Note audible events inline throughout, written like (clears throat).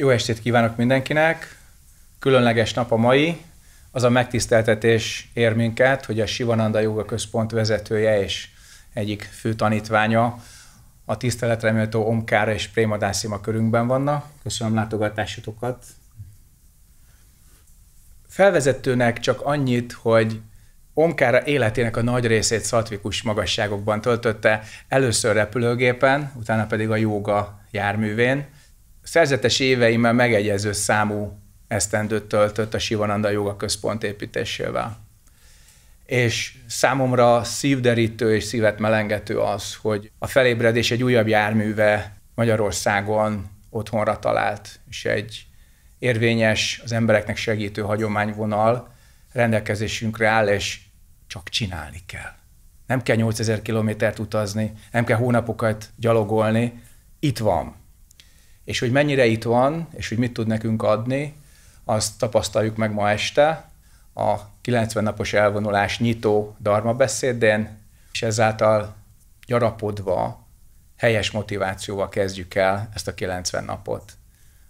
Jó estét kívánok mindenkinek! Különleges nap a mai. Az a megtiszteltetés ér minket, hogy a Sivananda Joga Központ vezetője és egyik fő tanítványa a tiszteletreméltó Omkára és Prémadászima körünkben vannak. Köszönöm látogatásotokat! Felvezetőnek csak annyit, hogy Omkára életének a nagy részét szatvikus magasságokban töltötte, először repülőgépen, utána pedig a jóga járművén – szerzetes éveimmel megegyező számú esztendőt töltött a Sivananda Joga Központ építésével. És számomra szívderítő és szívet melengető az, hogy a felébredés egy újabb járműve Magyarországon otthonra talált, és egy érvényes, az embereknek segítő hagyományvonal rendelkezésünkre áll, és csak csinálni kell. Nem kell 8000 kilométert utazni, nem kell hónapokat gyalogolni, itt van és hogy mennyire itt van, és hogy mit tud nekünk adni, azt tapasztaljuk meg ma este a 90 napos elvonulás nyitó darma beszédén, és ezáltal gyarapodva, helyes motivációval kezdjük el ezt a 90 napot.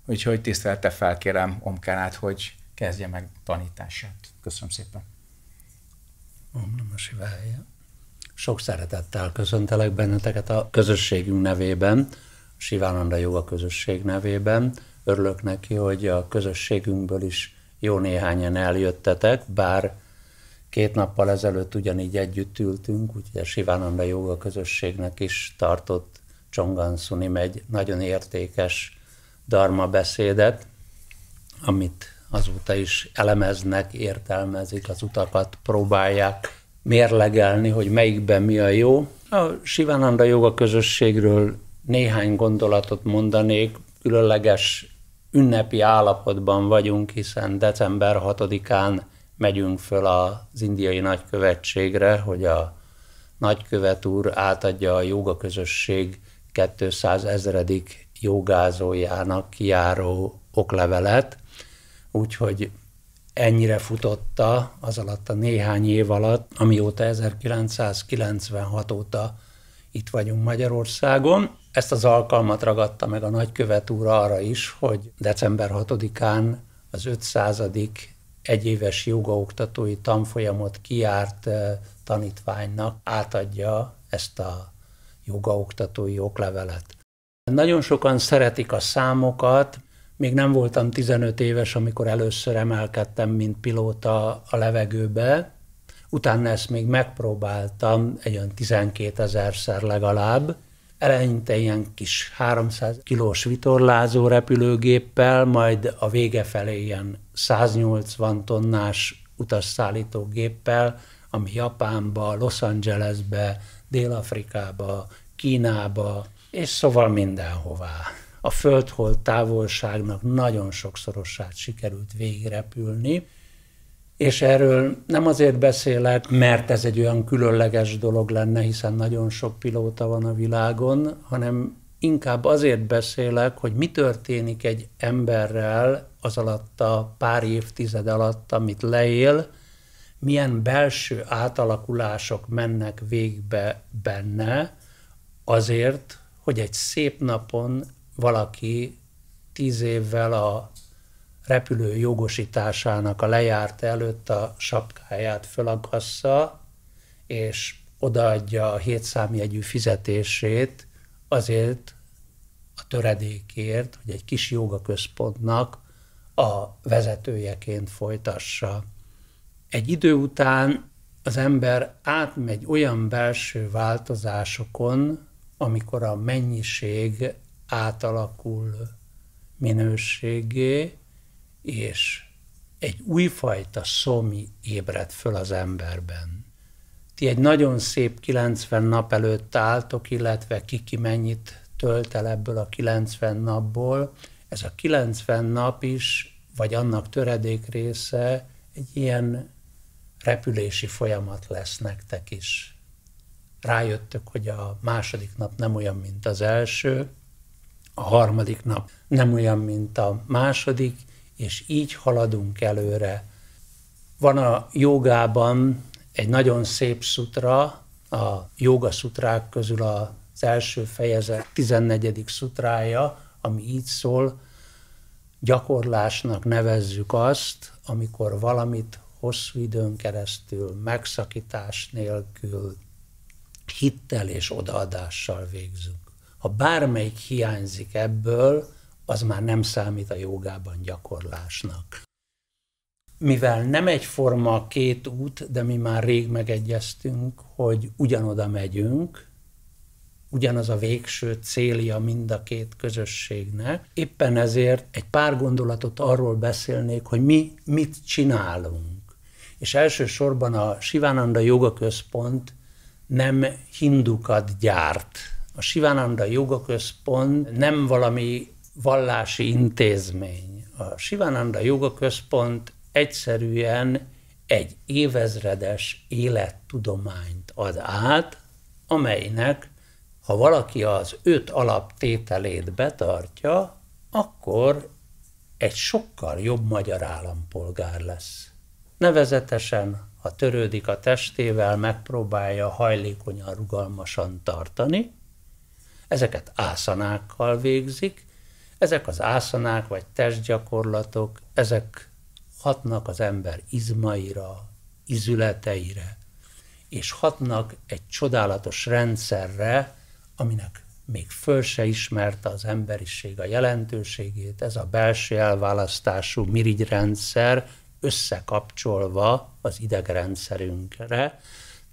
Úgyhogy tisztelte felkérem Omkánát, hogy kezdje meg tanítását. Köszönöm szépen. Om Namah Sok szeretettel köszöntelek benneteket a közösségünk nevében, Sivánanda Joga Közösség nevében. Örülök neki, hogy a közösségünkből is jó néhányan eljöttetek, bár két nappal ezelőtt ugyanígy együtt ültünk, úgyhogy a Sivánanda Joga Közösségnek is tartott Csongan egy nagyon értékes dharma beszédet, amit azóta is elemeznek, értelmezik az utakat, próbálják mérlegelni, hogy melyikben mi a jó. A Sivananda joga közösségről néhány gondolatot mondanék, különleges ünnepi állapotban vagyunk, hiszen december 6-án megyünk föl az indiai nagykövetségre, hogy a nagykövet úr átadja a joga közösség 200 ezredik jogázójának kiáró oklevelet, úgyhogy ennyire futotta az alatt a néhány év alatt, amióta 1996 óta itt vagyunk Magyarországon. Ezt az alkalmat ragadta meg a nagykövet úr arra is, hogy december 6-án az 500. egyéves jogaoktatói tanfolyamot kiárt eh, tanítványnak átadja ezt a jogaoktatói oklevelet. Nagyon sokan szeretik a számokat, még nem voltam 15 éves, amikor először emelkedtem, mint pilóta a levegőbe, Utána ezt még megpróbáltam egy olyan 12 ezerszer legalább, eleinte ilyen kis 300 kilós vitorlázó repülőgéppel, majd a vége felé ilyen 180 tonnás utasszállító géppel, ami Japánba, Los Angelesbe, Dél-Afrikába, Kínába, és szóval mindenhová. A földhold távolságnak nagyon sokszorosát sikerült végrepülni, és erről nem azért beszélek, mert ez egy olyan különleges dolog lenne, hiszen nagyon sok pilóta van a világon, hanem inkább azért beszélek, hogy mi történik egy emberrel az alatt a pár évtized alatt, amit leél, milyen belső átalakulások mennek végbe benne azért, hogy egy szép napon valaki tíz évvel a repülő jogosításának a lejárt előtt a sapkáját fölagassza, és odaadja a hétszámjegyű fizetését azért a töredékért, hogy egy kis jogaközpontnak a vezetőjeként folytassa. Egy idő után az ember átmegy olyan belső változásokon, amikor a mennyiség átalakul minőségé, és egy újfajta szomi ébred föl az emberben. Ti egy nagyon szép 90 nap előtt álltok, illetve ki ki mennyit tölt el ebből a 90 napból. Ez a 90 nap is, vagy annak töredék része egy ilyen repülési folyamat lesz nektek is. Rájöttök, hogy a második nap nem olyan, mint az első, a harmadik nap nem olyan, mint a második, és így haladunk előre. Van a jogában egy nagyon szép szutra, a joga szutrák közül az első fejezet 14. szutrája, ami így szól, gyakorlásnak nevezzük azt, amikor valamit hosszú időn keresztül, megszakítás nélkül, hittel és odaadással végzünk. Ha bármelyik hiányzik ebből, az már nem számít a jogában gyakorlásnak. Mivel nem egyforma két út, de mi már rég megegyeztünk, hogy ugyanoda megyünk, ugyanaz a végső célja mind a két közösségnek. Éppen ezért egy pár gondolatot arról beszélnék, hogy mi mit csinálunk. És elsősorban a Sivananda Joga Központ nem hindukat gyárt. A Sivananda Joga Központ nem valami vallási intézmény. A Sivananda Joga Központ egyszerűen egy évezredes élettudományt ad át, amelynek, ha valaki az öt alaptételét betartja, akkor egy sokkal jobb magyar állampolgár lesz. Nevezetesen, ha törődik a testével, megpróbálja hajlékonyan, rugalmasan tartani, ezeket ászanákkal végzik, ezek az ászanák vagy testgyakorlatok, ezek hatnak az ember izmaira, izületeire, és hatnak egy csodálatos rendszerre, aminek még föl se ismerte az emberiség a jelentőségét, ez a belső elválasztású mirigyrendszer összekapcsolva az idegrendszerünkre,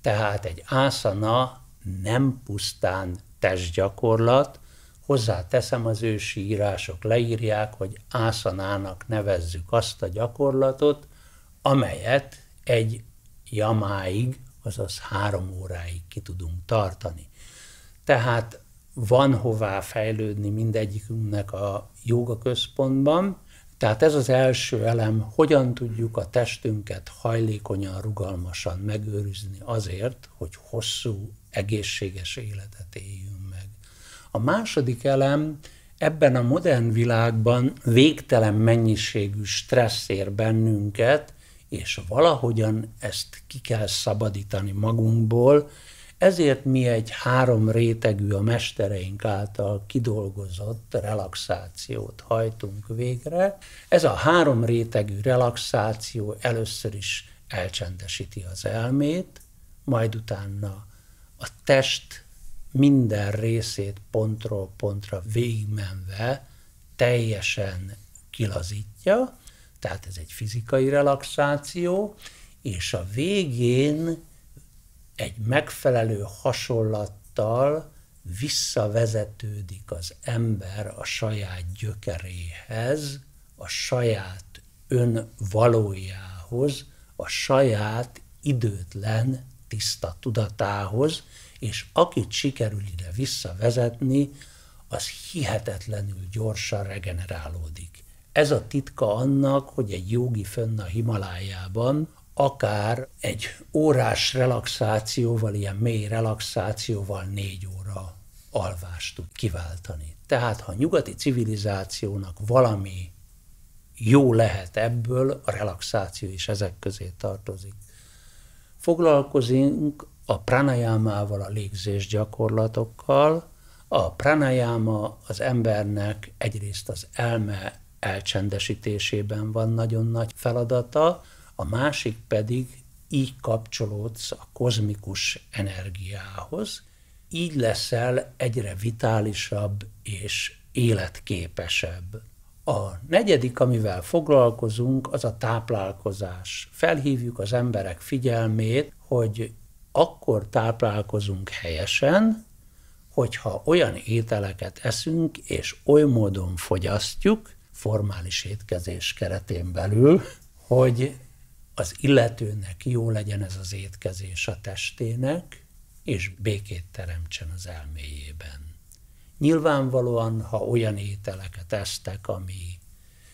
tehát egy ászana nem pusztán testgyakorlat, Hozzáteszem, az ősi írások leírják, hogy ászanának nevezzük azt a gyakorlatot, amelyet egy jamáig, azaz három óráig ki tudunk tartani. Tehát van hová fejlődni mindegyikünknek a joga központban, tehát ez az első elem, hogyan tudjuk a testünket hajlékonyan, rugalmasan megőrizni azért, hogy hosszú, egészséges életet éljünk. A második elem ebben a modern világban végtelen mennyiségű stressz ér bennünket, és valahogyan ezt ki kell szabadítani magunkból, ezért mi egy három rétegű a mestereink által kidolgozott relaxációt hajtunk végre. Ez a három rétegű relaxáció először is elcsendesíti az elmét, majd utána a test minden részét pontról pontra végmenve teljesen kilazítja, tehát ez egy fizikai relaxáció, és a végén egy megfelelő hasonlattal visszavezetődik az ember a saját gyökeréhez, a saját önvalójához, a saját időtlen tiszta tudatához, és akit sikerül ide visszavezetni, az hihetetlenül gyorsan regenerálódik. Ez a titka annak, hogy egy jogi fönn a Himalájában, akár egy órás relaxációval, ilyen mély relaxációval négy óra alvást tud kiváltani. Tehát, ha a nyugati civilizációnak valami jó lehet ebből, a relaxáció is ezek közé tartozik. Foglalkozunk a pranayámával, a légzés gyakorlatokkal. A pranajáma az embernek egyrészt az elme elcsendesítésében van nagyon nagy feladata, a másik pedig így kapcsolódsz a kozmikus energiához, így leszel egyre vitálisabb és életképesebb. A negyedik, amivel foglalkozunk, az a táplálkozás. Felhívjuk az emberek figyelmét, hogy akkor táplálkozunk helyesen, hogyha olyan ételeket eszünk, és oly módon fogyasztjuk, formális étkezés keretén belül, hogy az illetőnek jó legyen ez az étkezés a testének, és békét teremtsen az elméjében. Nyilvánvalóan, ha olyan ételeket esztek, ami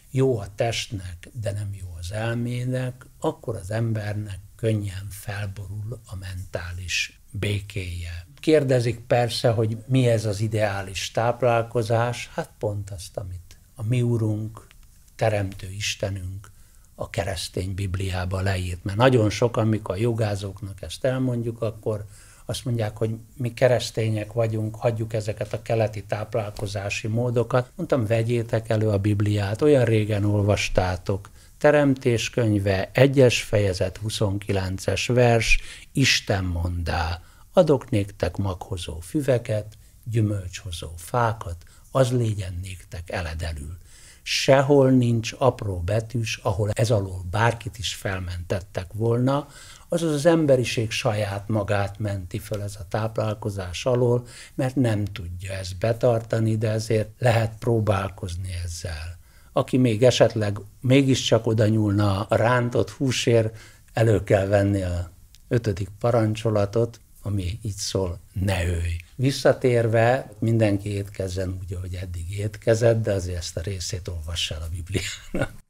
jó a testnek, de nem jó az elmének, akkor az embernek könnyen felborul a mentális békéje. Kérdezik persze, hogy mi ez az ideális táplálkozás, hát pont azt, amit a mi úrunk, teremtő Istenünk a keresztény Bibliába leírt. Mert nagyon sokan, amikor a jogázóknak ezt elmondjuk, akkor azt mondják, hogy mi keresztények vagyunk, hagyjuk ezeket a keleti táplálkozási módokat. Mondtam, vegyétek elő a Bibliát, olyan régen olvastátok, Teremtés könyve, egyes fejezet, 29-es vers, Isten mondá, adok néktek maghozó füveket, gyümölcshozó fákat, az légyen néktek eledelül. Sehol nincs apró betűs, ahol ez alól bárkit is felmentettek volna, azaz az emberiség saját magát menti föl ez a táplálkozás alól, mert nem tudja ezt betartani, de ezért lehet próbálkozni ezzel aki még esetleg mégiscsak oda nyúlna a rántott húsér, elő kell venni a ötödik parancsolatot, ami így szól, ne őj. Visszatérve, mindenki étkezzen úgy, ahogy eddig étkezett, de azért ezt a részét olvass el a Bibliának.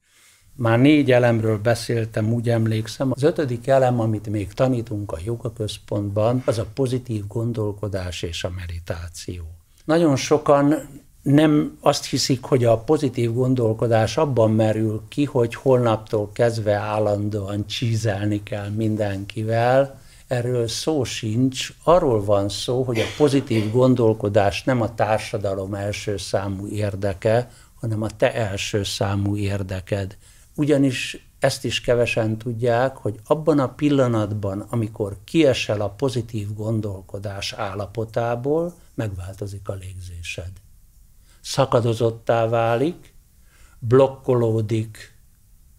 Már négy elemről beszéltem, úgy emlékszem. Az ötödik elem, amit még tanítunk a jogaközpontban, az a pozitív gondolkodás és a meditáció. Nagyon sokan nem azt hiszik, hogy a pozitív gondolkodás abban merül ki, hogy holnaptól kezdve állandóan csízelni kell mindenkivel, erről szó sincs, arról van szó, hogy a pozitív gondolkodás nem a társadalom első számú érdeke, hanem a te első számú érdeked. Ugyanis ezt is kevesen tudják, hogy abban a pillanatban, amikor kiesel a pozitív gondolkodás állapotából, megváltozik a légzésed szakadozottá válik, blokkolódik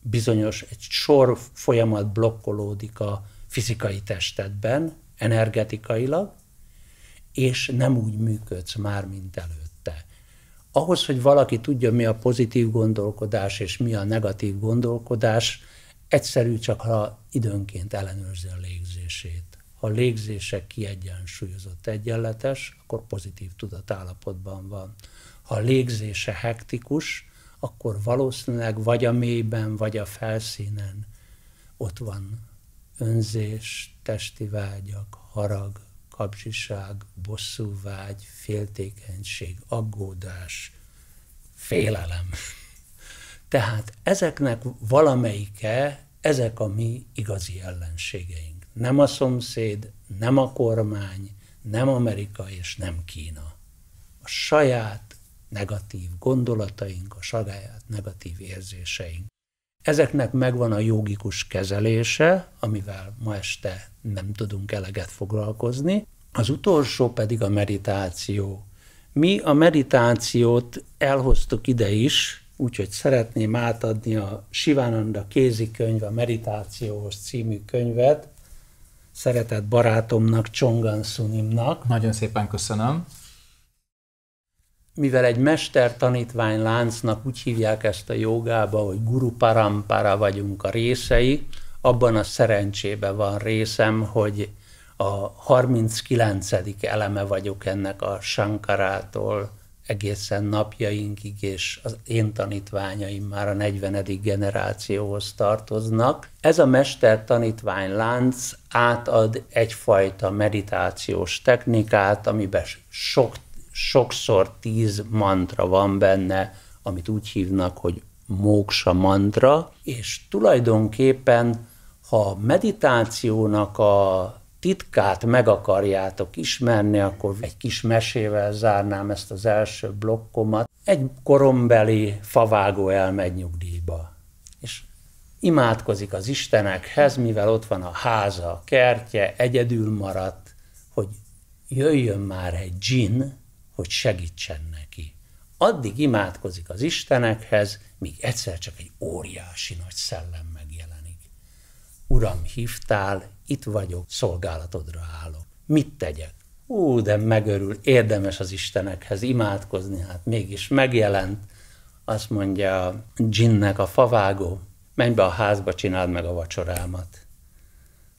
bizonyos, egy sor folyamat blokkolódik a fizikai testedben, energetikailag, és nem úgy működsz már, mint előtte. Ahhoz, hogy valaki tudja, mi a pozitív gondolkodás és mi a negatív gondolkodás, egyszerű csak, ha időnként ellenőrzi a légzését. Ha a légzése kiegyensúlyozott, egyenletes, akkor pozitív tudatállapotban van ha a légzése hektikus, akkor valószínűleg vagy a mélyben, vagy a felszínen ott van önzés, testi vágyak, harag, kapcsiság, bosszúvágy, féltékenység, aggódás, félelem. (laughs) Tehát ezeknek valamelyike, ezek a mi igazi ellenségeink. Nem a szomszéd, nem a kormány, nem Amerika és nem Kína. A saját negatív gondolataink, a saját negatív érzéseink. Ezeknek megvan a jogikus kezelése, amivel ma este nem tudunk eleget foglalkozni. Az utolsó pedig a meditáció. Mi a meditációt elhoztuk ide is, úgyhogy szeretném átadni a Sivánanda kézikönyv, a Meditációhoz című könyvet, szeretett barátomnak, Csongan Sunimnak. Nagyon szépen köszönöm mivel egy mester-tanítvány láncnak úgy hívják ezt a jogába, hogy guru parampara vagyunk a részei, abban a szerencsében van részem, hogy a 39. eleme vagyok ennek a Sankarától egészen napjainkig, és az én tanítványaim már a 40. generációhoz tartoznak. Ez a mester-tanítvány lánc átad egyfajta meditációs technikát, amiben sok sokszor tíz mantra van benne, amit úgy hívnak, hogy móksa mantra, és tulajdonképpen, ha a meditációnak a titkát meg akarjátok ismerni, akkor egy kis mesével zárnám ezt az első blokkomat. Egy korombeli favágó elmegy nyugdíjba, és imádkozik az Istenekhez, mivel ott van a háza, a kertje, egyedül maradt, hogy jöjjön már egy dzsin, hogy segítsen neki. Addig imádkozik az istenekhez, míg egyszer csak egy óriási nagy szellem megjelenik. Uram, hívtál, itt vagyok, szolgálatodra állok. Mit tegyek? Ú, de megörül, érdemes az istenekhez imádkozni, hát mégis megjelent. Azt mondja a dzsinnek a favágó, menj be a házba, csináld meg a vacsorámat.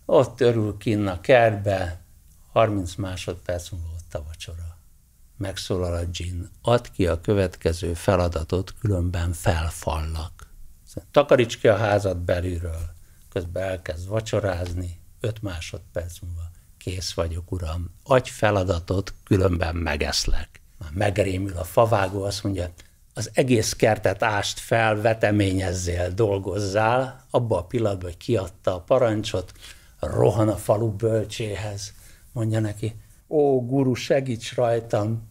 Ott örül kinn a kertbe, 30 másodperc múlva ott a vacsora megszólal a dzsinn, add ki a következő feladatot, különben felfallak. Szóval takaríts ki a házat belülről, közben elkezd vacsorázni, öt másodperc múlva, kész vagyok, uram, adj feladatot, különben megeszlek. Már megrémül a favágó, azt mondja, az egész kertet ást fel, veteményezzél, dolgozzál, abba a pillanatban, hogy kiadta a parancsot, rohan a falu bölcséhez, mondja neki, ó, guru, segíts rajtam,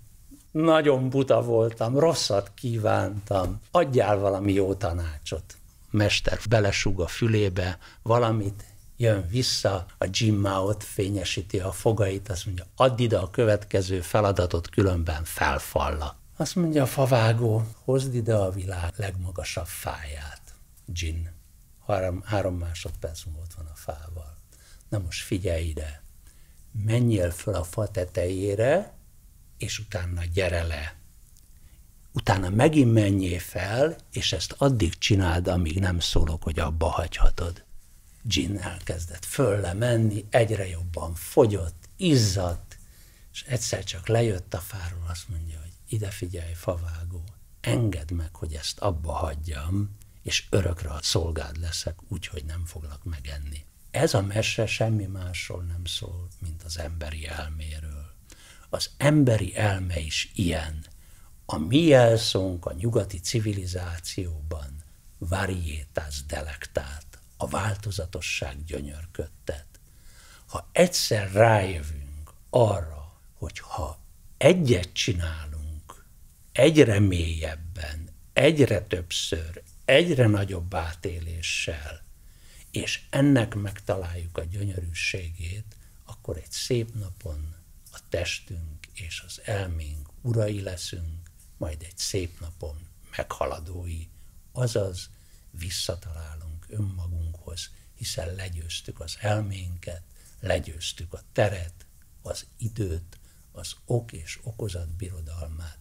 nagyon buta voltam, rosszat kívántam, adjál valami jó tanácsot. Mester belesúg a fülébe valamit, jön vissza, a Jimma ott fényesíti a fogait, azt mondja, add ide a következő feladatot, különben felfalla. Azt mondja a favágó, hozd ide a világ legmagasabb fáját, Jin. Három, három másodperc volt van a fával. Na most figyelj ide, menjél fel a fa tetejére, és utána gyere le. Utána megint menjél fel, és ezt addig csináld, amíg nem szólok, hogy abba hagyhatod. Gin elkezdett fölle menni, egyre jobban fogyott, izzadt, és egyszer csak lejött a fáról, azt mondja, hogy ide figyelj, favágó, engedd meg, hogy ezt abba hagyjam, és örökre a szolgád leszek, úgyhogy nem foglak megenni. Ez a mese semmi másról nem szól, mint az emberi elméről. Az emberi elme is ilyen. A mi jelszónk a nyugati civilizációban varietas delektát, a változatosság gyönyörködtet. Ha egyszer rájövünk arra, hogy ha egyet csinálunk, egyre mélyebben, egyre többször, egyre nagyobb átéléssel, és ennek megtaláljuk a gyönyörűségét, akkor egy szép napon a testünk és az elménk urai leszünk, majd egy szép napon meghaladói, azaz visszatalálunk önmagunkhoz, hiszen legyőztük az elménket, legyőztük a teret, az időt, az ok és okozat birodalmát,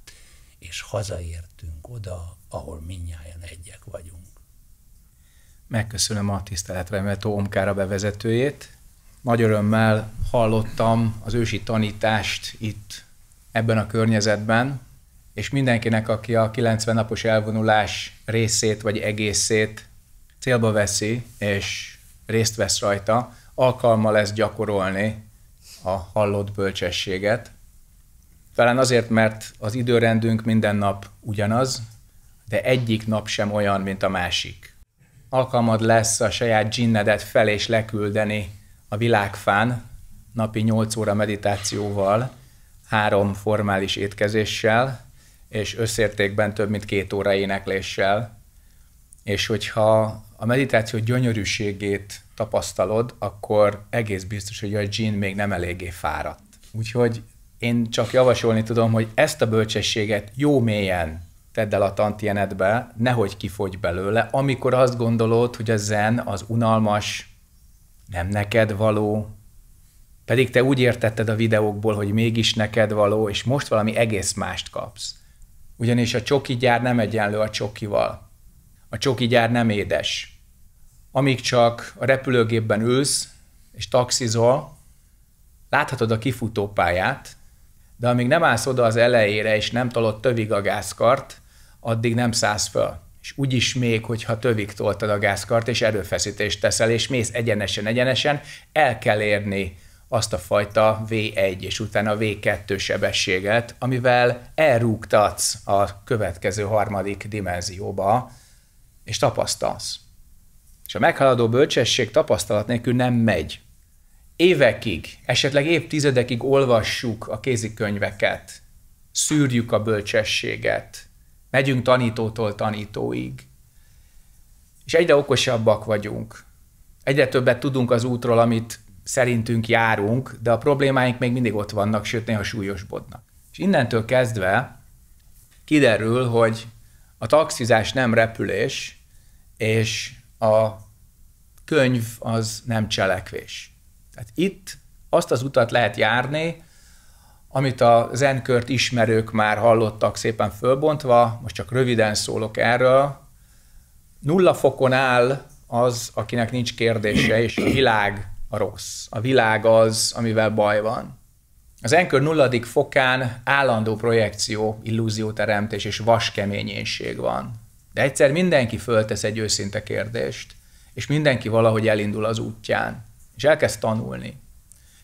és hazaértünk oda, ahol minnyáján egyek vagyunk megköszönöm a tiszteletre méltó Omkára bevezetőjét. Nagy örömmel hallottam az ősi tanítást itt ebben a környezetben, és mindenkinek, aki a 90 napos elvonulás részét vagy egészét célba veszi, és részt vesz rajta, alkalma lesz gyakorolni a hallott bölcsességet. Talán azért, mert az időrendünk minden nap ugyanaz, de egyik nap sem olyan, mint a másik alkalmad lesz a saját dzsinnedet fel és leküldeni a világfán napi 8 óra meditációval, három formális étkezéssel, és összértékben több mint két óra énekléssel. És hogyha a meditáció gyönyörűségét tapasztalod, akkor egész biztos, hogy a dzsin még nem eléggé fáradt. Úgyhogy én csak javasolni tudom, hogy ezt a bölcsességet jó mélyen tedd el a tantienedbe, nehogy kifogy belőle, amikor azt gondolod, hogy a zen az unalmas, nem neked való, pedig te úgy értetted a videókból, hogy mégis neked való, és most valami egész mást kapsz. Ugyanis a csoki gyár nem egyenlő a csokival. A csoki gyár nem édes. Amíg csak a repülőgépben ülsz, és taxizol, láthatod a kifutópályát, de amíg nem állsz oda az elejére, és nem tolod tövig a gázkart, addig nem szállsz föl. És úgyis még, hogyha tövig toltad a gázkart, és erőfeszítést teszel, és mész egyenesen-egyenesen, el kell érni azt a fajta V1 és utána V2 sebességet, amivel elrúgtatsz a következő harmadik dimenzióba, és tapasztalsz. És a meghaladó bölcsesség tapasztalat nélkül nem megy. Évekig, esetleg évtizedekig olvassuk a kézikönyveket, szűrjük a bölcsességet, Megyünk tanítótól tanítóig. És egyre okosabbak vagyunk. Egyre többet tudunk az útról, amit szerintünk járunk, de a problémáink még mindig ott vannak, sőt néha súlyosbodnak. És innentől kezdve kiderül, hogy a taxizás nem repülés, és a könyv az nem cselekvés. Tehát itt azt az utat lehet járni, amit a zenkört ismerők már hallottak szépen fölbontva, most csak röviden szólok erről. Nulla fokon áll az, akinek nincs kérdése, és a világ a rossz. A világ az, amivel baj van. Az enkör nulladik fokán állandó projekció, illúzióteremtés és vaskeményénység van. De egyszer mindenki föltesz egy őszinte kérdést, és mindenki valahogy elindul az útján, és elkezd tanulni.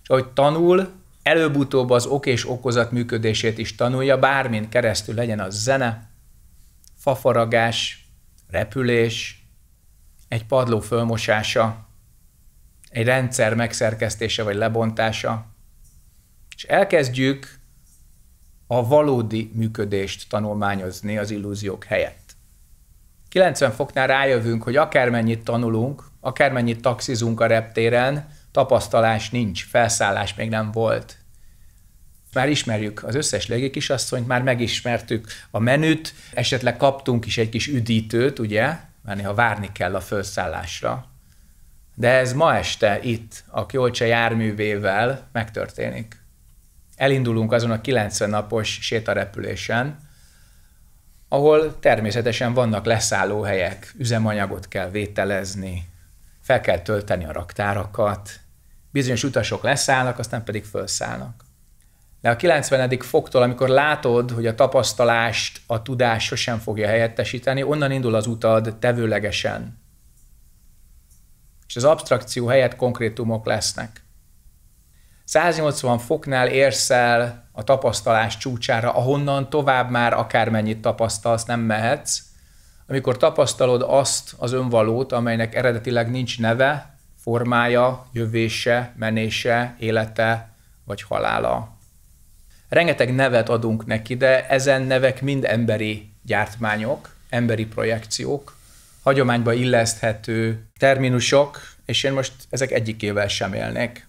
És ahogy tanul, előbb-utóbb az ok és okozat működését is tanulja, bármin keresztül legyen az zene, fafaragás, repülés, egy padló fölmosása, egy rendszer megszerkesztése vagy lebontása, és elkezdjük a valódi működést tanulmányozni az illúziók helyett. 90 foknál rájövünk, hogy akármennyit tanulunk, akármennyit taxizunk a reptéren, tapasztalás nincs, felszállás még nem volt. Már ismerjük az összes légikisasszonyt, már megismertük a menüt, esetleg kaptunk is egy kis üdítőt, ugye? mert néha várni kell a felszállásra. De ez ma este itt, a Kjolcse járművével megtörténik. Elindulunk azon a 90 napos sétarepülésen, ahol természetesen vannak leszálló helyek, üzemanyagot kell vételezni, fel kell tölteni a raktárakat, bizonyos utasok leszállnak, aztán pedig felszállnak. De a 90. foktól, amikor látod, hogy a tapasztalást a tudás sosem fogja helyettesíteni, onnan indul az utad tevőlegesen. És az abstrakció helyett konkrétumok lesznek. 180 foknál érsz el a tapasztalás csúcsára, ahonnan tovább már akármennyit tapasztalsz, nem mehetsz, amikor tapasztalod azt az önvalót, amelynek eredetileg nincs neve, formája, jövése, menése, élete vagy halála. Rengeteg nevet adunk neki, de ezen nevek mind emberi gyártmányok, emberi projekciók, hagyományba illeszthető terminusok, és én most ezek egyikével sem élnék.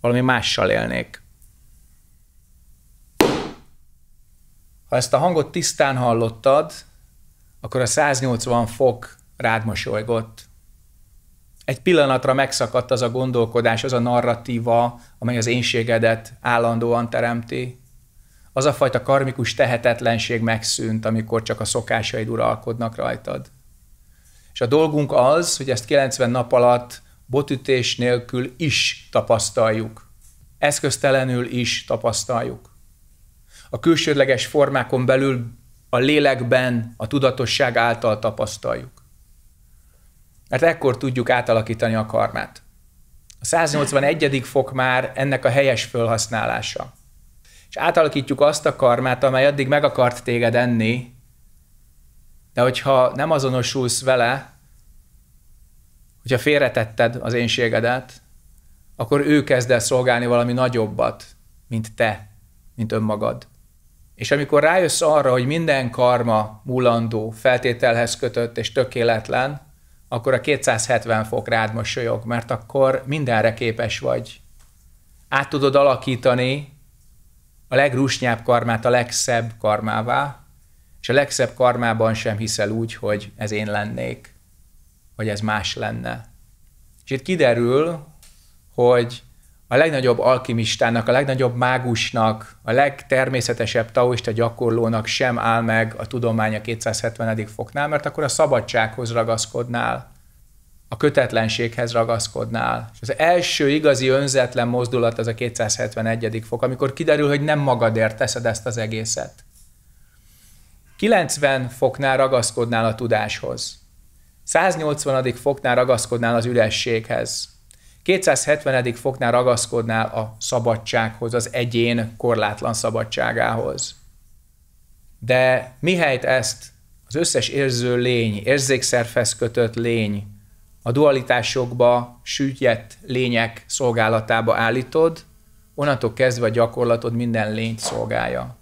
Valami mással élnék. Ha ezt a hangot tisztán hallottad, akkor a 180 fok rád mosolygott. Egy pillanatra megszakadt az a gondolkodás, az a narratíva, amely az énségedet állandóan teremti. Az a fajta karmikus tehetetlenség megszűnt, amikor csak a szokásaid uralkodnak rajtad. És a dolgunk az, hogy ezt 90 nap alatt botütés nélkül is tapasztaljuk. Eszköztelenül is tapasztaljuk. A külsődleges formákon belül a lélekben, a tudatosság által tapasztaljuk. Mert hát ekkor tudjuk átalakítani a karmát. A 181. fok már ennek a helyes fölhasználása. És átalakítjuk azt a karmát, amely addig meg akart téged enni, de hogyha nem azonosulsz vele, hogyha félretetted az énségedet, akkor ő kezd el szolgálni valami nagyobbat, mint te, mint önmagad. És amikor rájössz arra, hogy minden karma mulandó, feltételhez kötött és tökéletlen, akkor a 270 fok rád mosolyog, mert akkor mindenre képes vagy. Át tudod alakítani a legrusnyább karmát a legszebb karmává, és a legszebb karmában sem hiszel úgy, hogy ez én lennék, vagy ez más lenne. És itt kiderül, hogy a legnagyobb alkimistának, a legnagyobb mágusnak, a legtermészetesebb taoista gyakorlónak sem áll meg a tudománya 270. foknál, mert akkor a szabadsághoz ragaszkodnál, a kötetlenséghez ragaszkodnál. És az első igazi önzetlen mozdulat az a 271. fok, amikor kiderül, hogy nem magadért teszed ezt az egészet. 90 foknál ragaszkodnál a tudáshoz. 180. foknál ragaszkodnál az ürességhez. 270. foknál ragaszkodnál a szabadsághoz, az egyén korlátlan szabadságához. De mihelyt ezt az összes érző lény, érzékszerfesz kötött lény, a dualitásokba sütjett lények szolgálatába állítod, onnantól kezdve a gyakorlatod minden lényt szolgálja.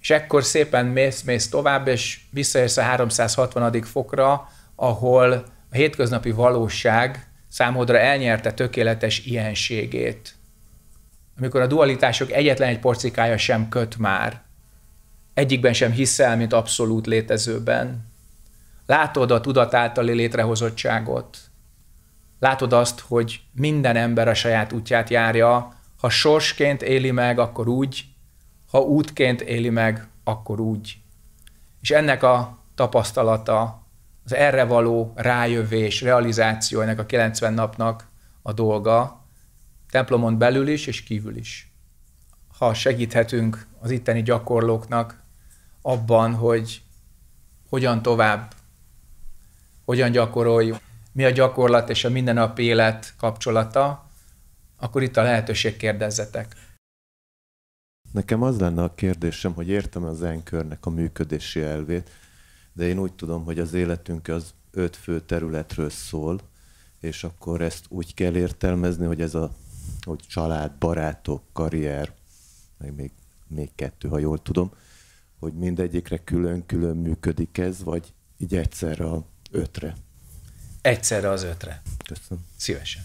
És ekkor szépen mész-mész tovább, és visszaérsz a 360. fokra, ahol a hétköznapi valóság számodra elnyerte tökéletes ilyenségét, Amikor a dualitások egyetlen egy porcikája sem köt már, egyikben sem hiszel, mint abszolút létezőben. Látod a tudat általi létrehozottságot. Látod azt, hogy minden ember a saját útját járja, ha sorsként éli meg, akkor úgy, ha útként éli meg, akkor úgy. És ennek a tapasztalata az erre való rájövés, realizáció ennek a 90 napnak a dolga, templomon belül is és kívül is. Ha segíthetünk az itteni gyakorlóknak abban, hogy hogyan tovább, hogyan gyakoroljuk, mi a gyakorlat és a mindennapi élet kapcsolata, akkor itt a lehetőség kérdezzetek. Nekem az lenne a kérdésem, hogy értem az enkörnek a működési elvét, de én úgy tudom, hogy az életünk az öt fő területről szól, és akkor ezt úgy kell értelmezni, hogy ez a hogy család, barátok, karrier, meg még, még kettő, ha jól tudom, hogy mindegyikre külön-külön működik ez, vagy így egyszerre a ötre? Egyszerre az ötre. Köszönöm. Szívesen.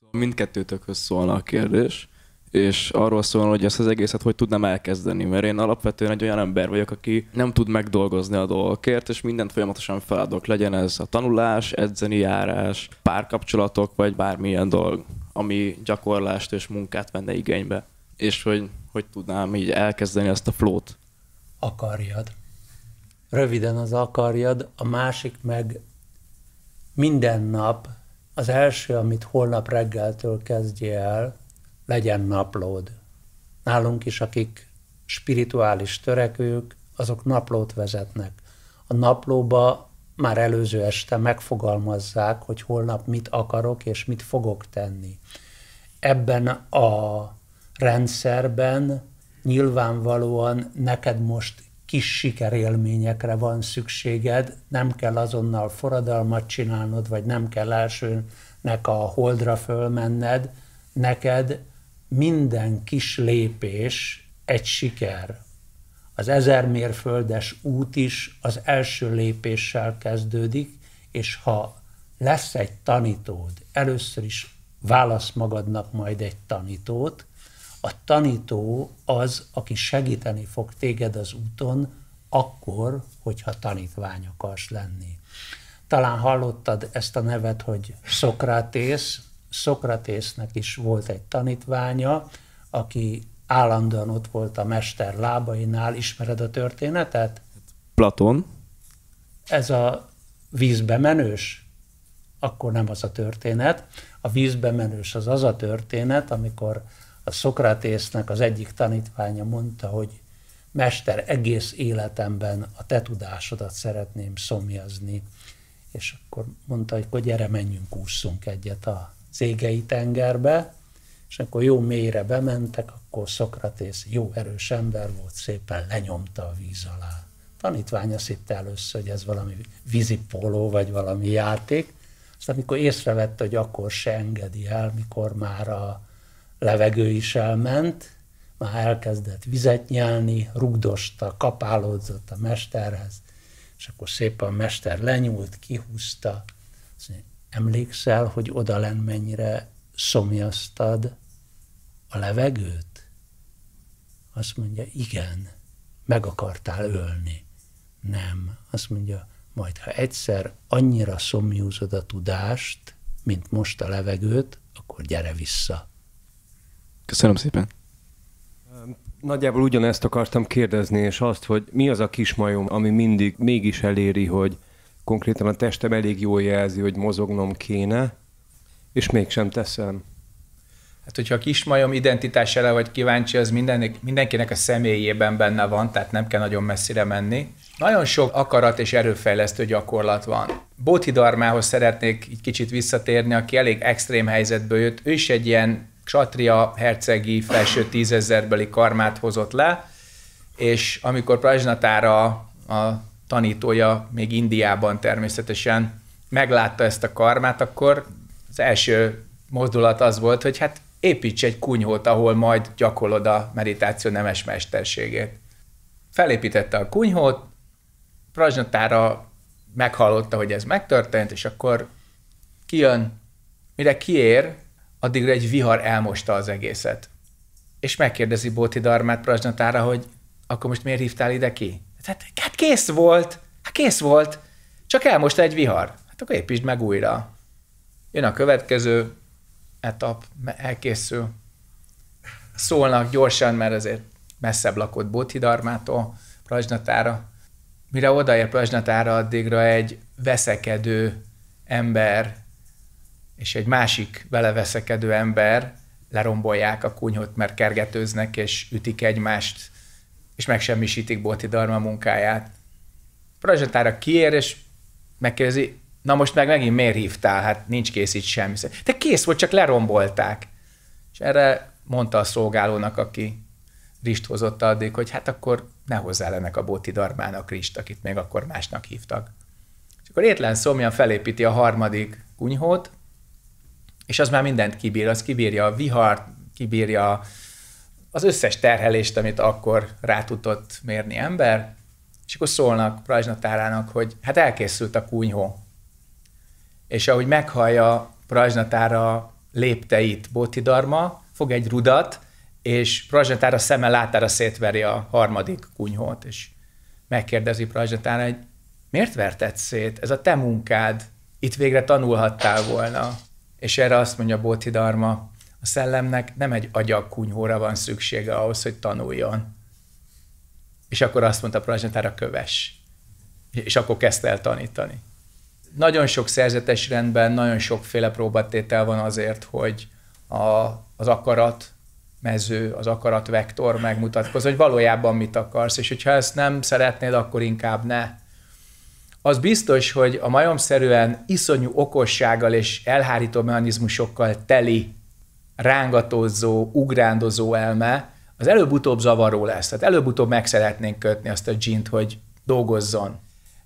Szóval mindkettőtökhöz szólna a kérdés és arról szól, hogy ezt az egészet hogy tudnám elkezdeni, mert én alapvetően egy olyan ember vagyok, aki nem tud megdolgozni a dolgokért, és mindent folyamatosan feladok, legyen ez a tanulás, edzeni járás, párkapcsolatok, vagy bármilyen dolog, ami gyakorlást és munkát venne igénybe, és hogy hogy tudnám így elkezdeni ezt a flót. Akarjad. Röviden az akarjad, a másik meg minden nap, az első, amit holnap reggeltől kezdje el, legyen naplód. Nálunk is, akik spirituális törekvők, azok naplót vezetnek. A naplóba már előző este megfogalmazzák, hogy holnap mit akarok és mit fogok tenni. Ebben a rendszerben nyilvánvalóan neked most kis sikerélményekre van szükséged, nem kell azonnal forradalmat csinálnod, vagy nem kell elsőnek a holdra fölmenned, neked minden kis lépés egy siker. Az ezer mérföldes út is az első lépéssel kezdődik, és ha lesz egy tanítód, először is válasz magadnak majd egy tanítót, a tanító az, aki segíteni fog téged az úton, akkor, hogyha tanítvány akarsz lenni. Talán hallottad ezt a nevet, hogy Szokrátész, Szokratésznek is volt egy tanítványa, aki állandóan ott volt a mester lábainál. Ismered a történetet? Platon. Ez a vízbe menős? Akkor nem az a történet. A vízbe menős az az a történet, amikor a Szokratésznek az egyik tanítványa mondta, hogy mester, egész életemben a te tudásodat szeretném szomjazni. És akkor mondta, hogy gyere, menjünk, ússzunk egyet a szégei tengerbe, és akkor jó mélyre bementek, akkor Szokratész jó erős ember volt, szépen lenyomta a víz alá. Tanítvány azt hitte először, hogy ez valami vízipoló vagy valami játék, aztán amikor észrevette, hogy akkor se engedi el, mikor már a levegő is elment, már elkezdett vizet nyelni, rugdosta, kapálódzott a mesterhez, és akkor szépen a mester lenyúlt, kihúzta, azt mondja, Emlékszel, hogy odalen mennyire szomjaztad a levegőt? Azt mondja, igen, meg akartál ölni. Nem. Azt mondja, majd ha egyszer annyira szomjúzod a tudást, mint most a levegőt, akkor gyere vissza. Köszönöm szépen. Nagyjából ugyanezt akartam kérdezni, és azt, hogy mi az a kismajom, ami mindig mégis eléri, hogy konkrétan a testem elég jól jelzi, hogy mozognom kéne, és mégsem teszem. Hát, hogyha a kismajom identitására vagy kíváncsi, az minden, mindenkinek a személyében benne van, tehát nem kell nagyon messzire menni. Nagyon sok akarat és erőfejlesztő gyakorlat van. Bóthi Darmához szeretnék egy kicsit visszatérni, aki elég extrém helyzetből jött. Ő is egy ilyen Csatria hercegi felső tízezerbeli karmát hozott le, és amikor Prajnatára a tanítója még Indiában természetesen meglátta ezt a karmát, akkor az első mozdulat az volt, hogy hát építs egy kunyhót, ahol majd gyakorlod a meditáció nemes mesterségét. Felépítette a kunyhót, Prajnatára meghallotta, hogy ez megtörtént, és akkor kijön, mire kiér, addigra egy vihar elmosta az egészet. És megkérdezi Bóti Darmát Prajnatára, hogy akkor most miért hívtál ide ki? Hát, hát kész volt, hát kész volt, csak elmosta egy vihar. Hát akkor építsd meg újra. Jön a következő etap, elkészül. Szólnak gyorsan, mert azért messzebb lakott Bóthidarmától Prajznatára. Mire odaér Prajznatára, addigra egy veszekedő ember és egy másik vele veszekedő ember lerombolják a kunyhot, mert kergetőznek és ütik egymást és megsemmisítik Bolti Darma munkáját. Rajzsatára kiér, és megkérdezi, na most meg megint miért hívtál? Hát nincs kész itt semmi. Te kész volt, csak lerombolták. És erre mondta a szolgálónak, aki rist hozott addig, hogy hát akkor ne hozzá ennek a Bóti Darmának rist, akit még akkor másnak hívtak. És akkor étlen szomjan felépíti a harmadik kunyhót, és az már mindent kibír, az kibírja a vihart, kibírja az összes terhelést, amit akkor rá tudott mérni ember, és akkor szólnak Prajznatárának, hogy hát elkészült a kunyhó. És ahogy meghallja Prajznatára lépteit Bótidarma, fog egy rudat, és Prajznatára szeme látára szétveri a harmadik kunyhót, és megkérdezi Prajznatára, hogy miért verted szét? Ez a te munkád. Itt végre tanulhattál volna. És erre azt mondja Bótidarma, a szellemnek nem egy agyakkunyhóra van szüksége ahhoz, hogy tanuljon. És akkor azt mondta Prajnatára, köves. És akkor kezdte el tanítani. Nagyon sok szerzetes rendben, nagyon sokféle próbatétel van azért, hogy a, az akarat mező, az akarat vektor megmutatkoz, hogy valójában mit akarsz, és hogyha ezt nem szeretnéd, akkor inkább ne. Az biztos, hogy a majomszerűen iszonyú okossággal és elhárító mechanizmusokkal teli rángatózó, ugrándozó elme, az előbb-utóbb zavaró lesz. Tehát előbb-utóbb meg szeretnénk kötni azt a dzsint, hogy dolgozzon.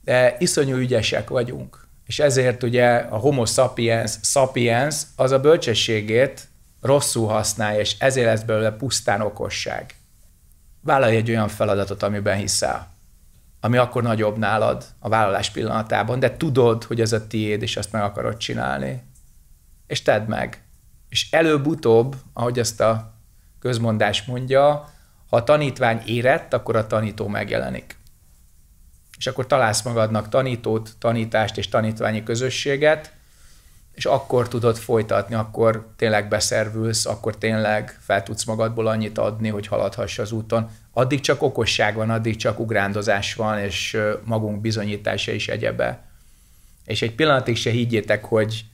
De iszonyú ügyesek vagyunk. És ezért ugye a homo sapiens, sapiens az a bölcsességét rosszul használja, és ezért lesz belőle pusztán okosság. Vállalj egy olyan feladatot, amiben hiszel, ami akkor nagyobb nálad a vállalás pillanatában, de tudod, hogy ez a tiéd, és azt meg akarod csinálni. És tedd meg. És előbb-utóbb, ahogy ezt a közmondás mondja, ha a tanítvány érett, akkor a tanító megjelenik. És akkor találsz magadnak tanítót, tanítást és tanítványi közösséget, és akkor tudod folytatni, akkor tényleg beszervülsz, akkor tényleg fel tudsz magadból annyit adni, hogy haladhass az úton. Addig csak okosság van, addig csak ugrándozás van, és magunk bizonyítása is egyebe. És egy pillanatig se higgyétek, hogy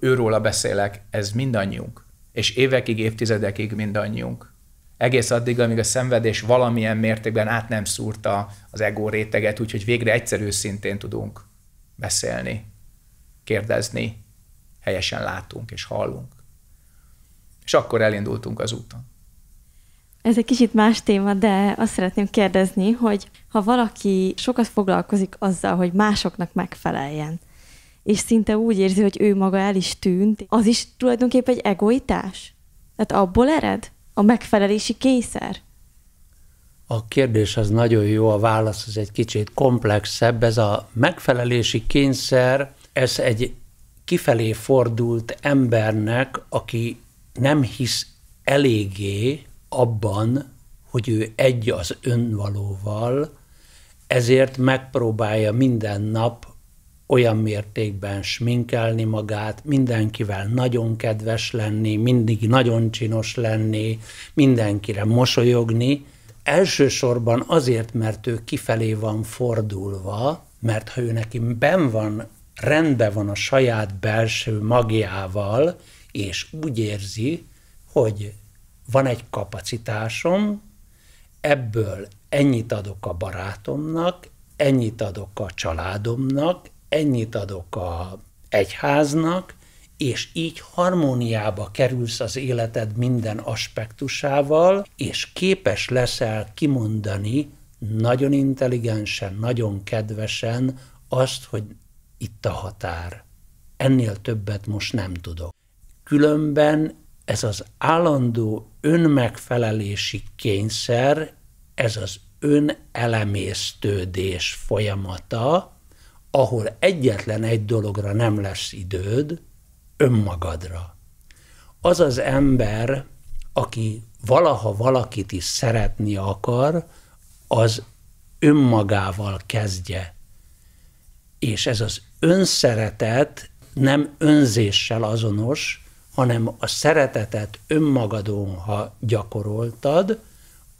őróla beszélek, ez mindannyiunk. És évekig, évtizedekig mindannyiunk. Egész addig, amíg a szenvedés valamilyen mértékben át nem szúrta az ego réteget, úgyhogy végre egyszerű szintén tudunk beszélni, kérdezni, helyesen látunk és hallunk. És akkor elindultunk az úton. Ez egy kicsit más téma, de azt szeretném kérdezni, hogy ha valaki sokat foglalkozik azzal, hogy másoknak megfeleljen, és szinte úgy érzi, hogy ő maga el is tűnt, az is tulajdonképpen egy egoitás? Tehát abból ered? A megfelelési kényszer? A kérdés az nagyon jó, a válasz az egy kicsit komplexebb. Ez a megfelelési kényszer, ez egy kifelé fordult embernek, aki nem hisz eléggé abban, hogy ő egy az önvalóval, ezért megpróbálja minden nap olyan mértékben sminkelni magát, mindenkivel nagyon kedves lenni, mindig nagyon csinos lenni, mindenkire mosolyogni, elsősorban azért, mert ő kifelé van fordulva, mert ha ő neki ben van, rendben van a saját belső magjával, és úgy érzi, hogy van egy kapacitásom, ebből ennyit adok a barátomnak, ennyit adok a családomnak, ennyit adok a egyháznak, és így harmóniába kerülsz az életed minden aspektusával, és képes leszel kimondani nagyon intelligensen, nagyon kedvesen azt, hogy itt a határ. Ennél többet most nem tudok. Különben ez az állandó önmegfelelési kényszer, ez az önelemésztődés folyamata, ahol egyetlen egy dologra nem lesz időd, önmagadra. Az az ember, aki valaha valakit is szeretni akar, az önmagával kezdje. És ez az önszeretet nem önzéssel azonos, hanem a szeretetet önmagadon, ha gyakoroltad,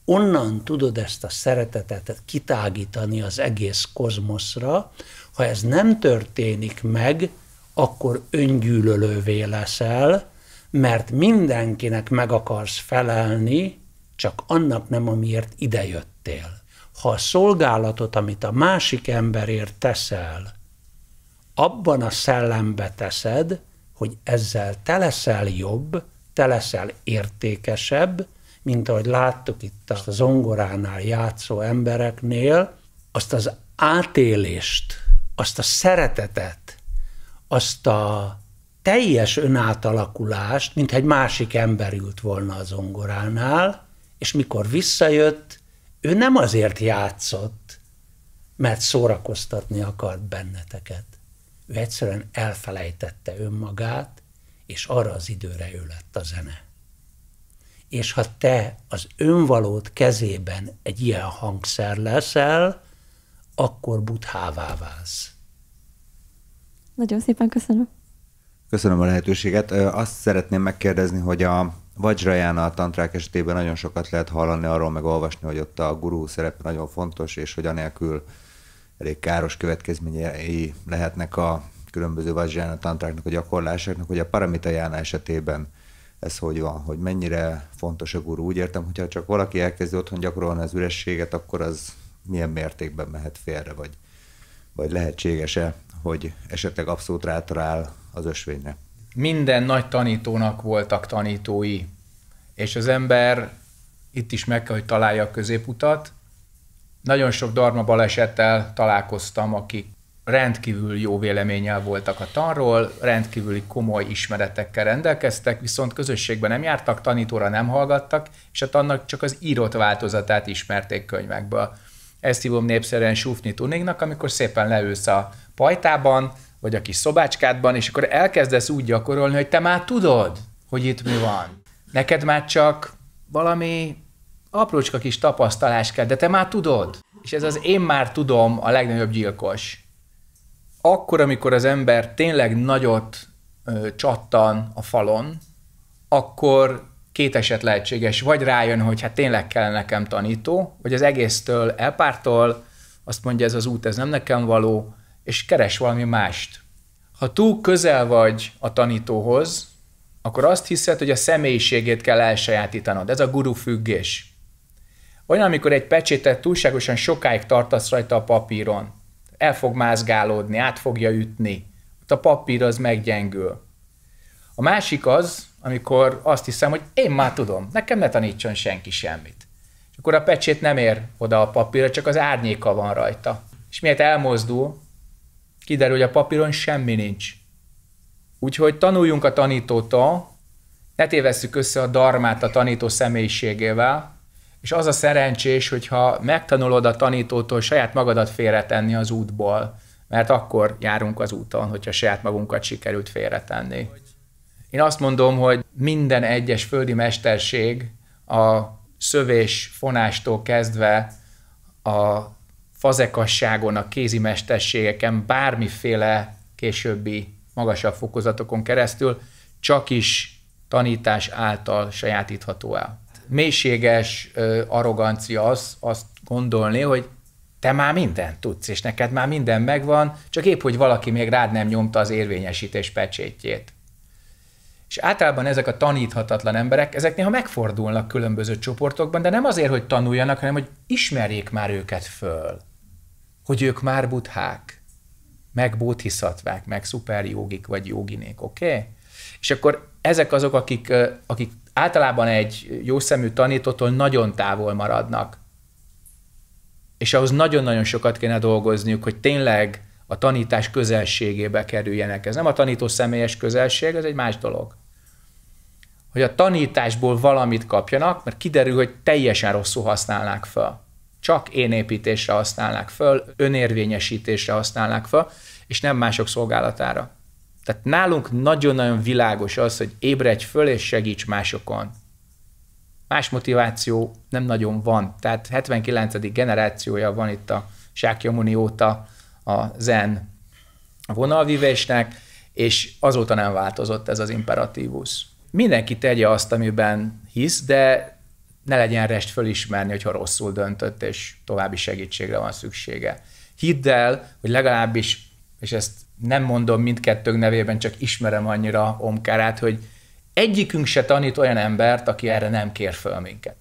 onnan tudod ezt a szeretetet kitágítani az egész kozmoszra, ha ez nem történik meg, akkor öngyűlölővé leszel, mert mindenkinek meg akarsz felelni, csak annak nem, amiért idejöttél. Ha a szolgálatot, amit a másik emberért teszel, abban a szellembe teszed, hogy ezzel te leszel jobb, te leszel értékesebb, mint ahogy láttuk itt a zongoránál játszó embereknél, azt az átélést, azt a szeretetet, azt a teljes önátalakulást, mintha egy másik ember ült volna az ongoránál, és mikor visszajött, ő nem azért játszott, mert szórakoztatni akart benneteket. Ő egyszerűen elfelejtette önmagát, és arra az időre ő lett a zene. És ha te az önvalót kezében egy ilyen hangszer leszel, akkor buthává válsz. Nagyon szépen köszönöm. Köszönöm a lehetőséget. Azt szeretném megkérdezni, hogy a Vajrayana a tantrák esetében nagyon sokat lehet hallani arról, meg olvasni, hogy ott a gurú szerep nagyon fontos, és hogy anélkül elég káros következményei lehetnek a különböző Vajrayana tantráknak, a gyakorlásoknak, hogy a Paramita esetében ez hogy van, hogy mennyire fontos a gurú. Úgy értem, hogyha csak valaki elkezdi otthon gyakorolni az ürességet, akkor az milyen mértékben mehet félre, vagy, vagy lehetséges-e, hogy esetleg abszolút rátalál az ösvényre. Minden nagy tanítónak voltak tanítói, és az ember itt is meg kell, hogy találja a középutat. Nagyon sok darma balesettel találkoztam, akik rendkívül jó véleménnyel voltak a tanról, rendkívüli komoly ismeretekkel rendelkeztek, viszont közösségben nem jártak, tanítóra nem hallgattak, és a hát tannak csak az írott változatát ismerték könyvekből. Ezt hívom népszerűen súfni tuningnak, amikor szépen leülsz a pajtában, vagy a kis szobácskádban, és akkor elkezdesz úgy gyakorolni, hogy te már tudod, hogy itt mi van. Neked már csak valami aprócska kis tapasztalás kell, de te már tudod. És ez az én már tudom a legnagyobb gyilkos. Akkor, amikor az ember tényleg nagyot ö, csattan a falon, akkor két eset lehetséges, vagy rájön, hogy hát tényleg kell nekem tanító, vagy az egésztől elpártol, azt mondja, ez az út, ez nem nekem való, és keres valami mást. Ha túl közel vagy a tanítóhoz, akkor azt hiszed, hogy a személyiségét kell elsajátítanod. Ez a guru függés. Olyan, amikor egy pecsétet túlságosan sokáig tartasz rajta a papíron. El fog mázgálódni, át fogja ütni. Ott a papír az meggyengül. A másik az, amikor azt hiszem, hogy én már tudom, nekem ne tanítson senki semmit. És akkor a pecsét nem ér oda a papírra, csak az árnyéka van rajta. És miért elmozdul, kiderül, hogy a papíron semmi nincs. Úgyhogy tanuljunk a tanítótól, ne tévesszük össze a darmát a tanító személyiségével, és az a szerencsés, hogyha megtanulod a tanítótól saját magadat félretenni az útból, mert akkor járunk az úton, hogyha saját magunkat sikerült félretenni. Én azt mondom, hogy minden egyes földi mesterség a szövés fonástól kezdve a fazekasságon, a kézi mesterségeken, bármiféle későbbi magasabb fokozatokon keresztül csak is tanítás által sajátítható el. Mélységes arrogancia az azt gondolni, hogy te már mindent tudsz, és neked már minden megvan, csak épp, hogy valaki még rád nem nyomta az érvényesítés pecsétjét. És általában ezek a taníthatatlan emberek, ezek néha megfordulnak különböző csoportokban, de nem azért, hogy tanuljanak, hanem hogy ismerjék már őket föl. Hogy ők már buthák, meg bódhiszatvák, meg szuperjogik vagy joginék, oké? Okay? És akkor ezek azok, akik, akik általában egy jó szemű tanítótól nagyon távol maradnak. És ahhoz nagyon-nagyon sokat kéne dolgozniuk, hogy tényleg a tanítás közelségébe kerüljenek. Ez nem a tanító személyes közelség, ez egy más dolog hogy a tanításból valamit kapjanak, mert kiderül, hogy teljesen rosszul használnák fel. Csak énépítésre használnák fel, önérvényesítésre használnák fel, és nem mások szolgálatára. Tehát nálunk nagyon-nagyon világos az, hogy ébredj föl és segíts másokon. Más motiváció nem nagyon van. Tehát 79. generációja van itt a Sákjamuni óta a zen vonalvívésnek, és azóta nem változott ez az imperatívus mindenki tegye azt, amiben hisz, de ne legyen rest fölismerni, hogyha rosszul döntött, és további segítségre van szüksége. Hidd el, hogy legalábbis, és ezt nem mondom mindkettőnk nevében, csak ismerem annyira Omkárát, hogy egyikünk se tanít olyan embert, aki erre nem kér föl minket.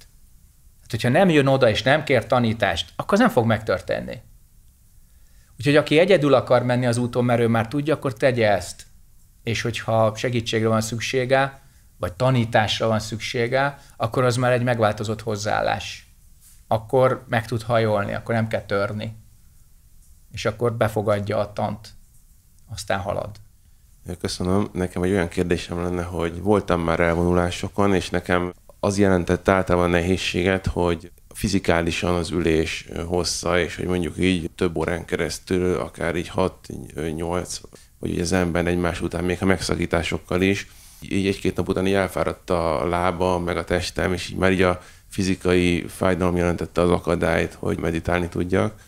Hát, hogyha nem jön oda és nem kér tanítást, akkor az nem fog megtörténni. Úgyhogy aki egyedül akar menni az úton, mert ő már tudja, akkor tegye ezt. És hogyha segítségre van szüksége, vagy tanításra van szüksége, akkor az már egy megváltozott hozzáállás. Akkor meg tud hajolni, akkor nem kell törni. És akkor befogadja a tant, aztán halad. Köszönöm. Nekem egy olyan kérdésem lenne, hogy voltam már elvonulásokon, és nekem az jelentett általában nehézséget, hogy fizikálisan az ülés hossza, és hogy mondjuk így több órán keresztül, akár így 6-8, vagy az ember egymás után, még a megszakításokkal is, így egy-két nap után így elfáradt a lába, meg a testem, és így már így a fizikai fájdalom jelentette az akadályt, hogy meditálni tudjak.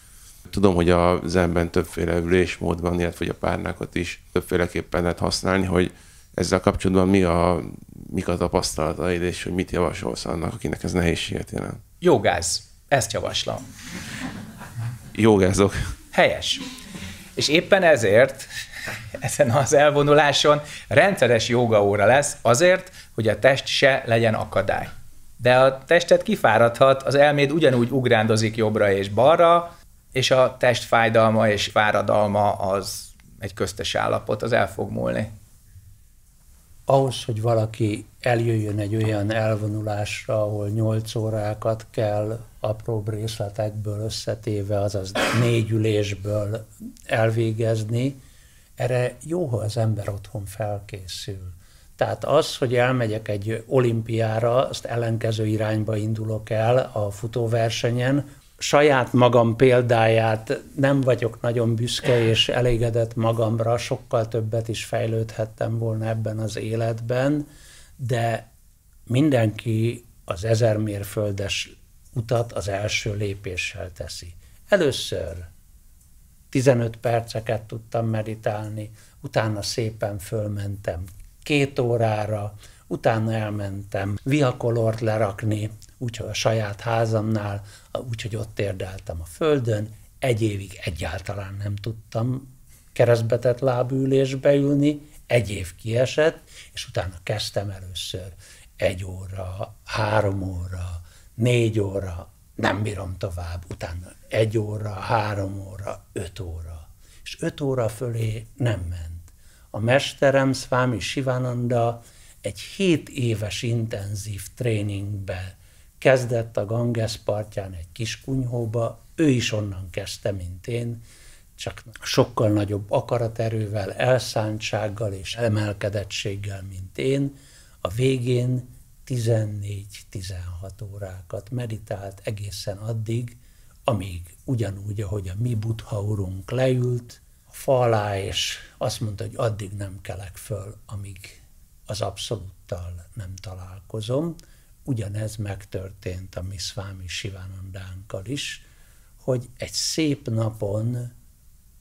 Tudom, hogy a zenben többféle ülésmód van, illetve hogy a párnákat is többféleképpen lehet használni, hogy ezzel kapcsolatban mi a, mik a tapasztalataid, és hogy mit javasolsz annak, akinek ez nehézséget jelent? Jogáz. Ezt javaslom. Jogázok. Helyes. És éppen ezért (laughs) ezen az elvonuláson rendszeres jogaóra lesz azért, hogy a test se legyen akadály. De a tested kifáradhat, az elméd ugyanúgy ugrándozik jobbra és balra, és a test fájdalma és fáradalma az egy köztes állapot, az el fog múlni. Ahhoz, hogy valaki eljöjjön egy olyan elvonulásra, ahol 8 órákat kell apróbb részletekből összetéve, azaz négy ülésből elvégezni, erre jó, ha az ember otthon felkészül. Tehát az, hogy elmegyek egy olimpiára, azt ellenkező irányba indulok el a futóversenyen, saját magam példáját nem vagyok nagyon büszke és elégedett magamra, sokkal többet is fejlődhettem volna ebben az életben, de mindenki az ezer mérföldes utat az első lépéssel teszi. Először 15 perceket tudtam meditálni, utána szépen fölmentem két órára, utána elmentem viakolort lerakni, úgyhogy a saját házamnál, úgyhogy ott érdeltem a földön, egy évig egyáltalán nem tudtam keresztbetett lábülésbe ülni, egy év kiesett, és utána kezdtem először egy óra, három óra, négy óra, nem bírom tovább, utána egy óra, három óra, öt óra. És öt óra fölé nem ment. A mesterem, Szvámi Sivananda egy hét éves intenzív tréningbe kezdett a Ganges partján egy kis kunyhóba, ő is onnan kezdte, mint én, csak sokkal nagyobb akaraterővel, elszántsággal és emelkedettséggel, mint én. A végén 14-16 órákat meditált egészen addig, amíg ugyanúgy, ahogy a mi buddha urunk leült a fa alá, és azt mondta, hogy addig nem kelek föl, amíg az abszolúttal nem találkozom. Ugyanez megtörtént a mi Swami Sivanandánkkal is, hogy egy szép napon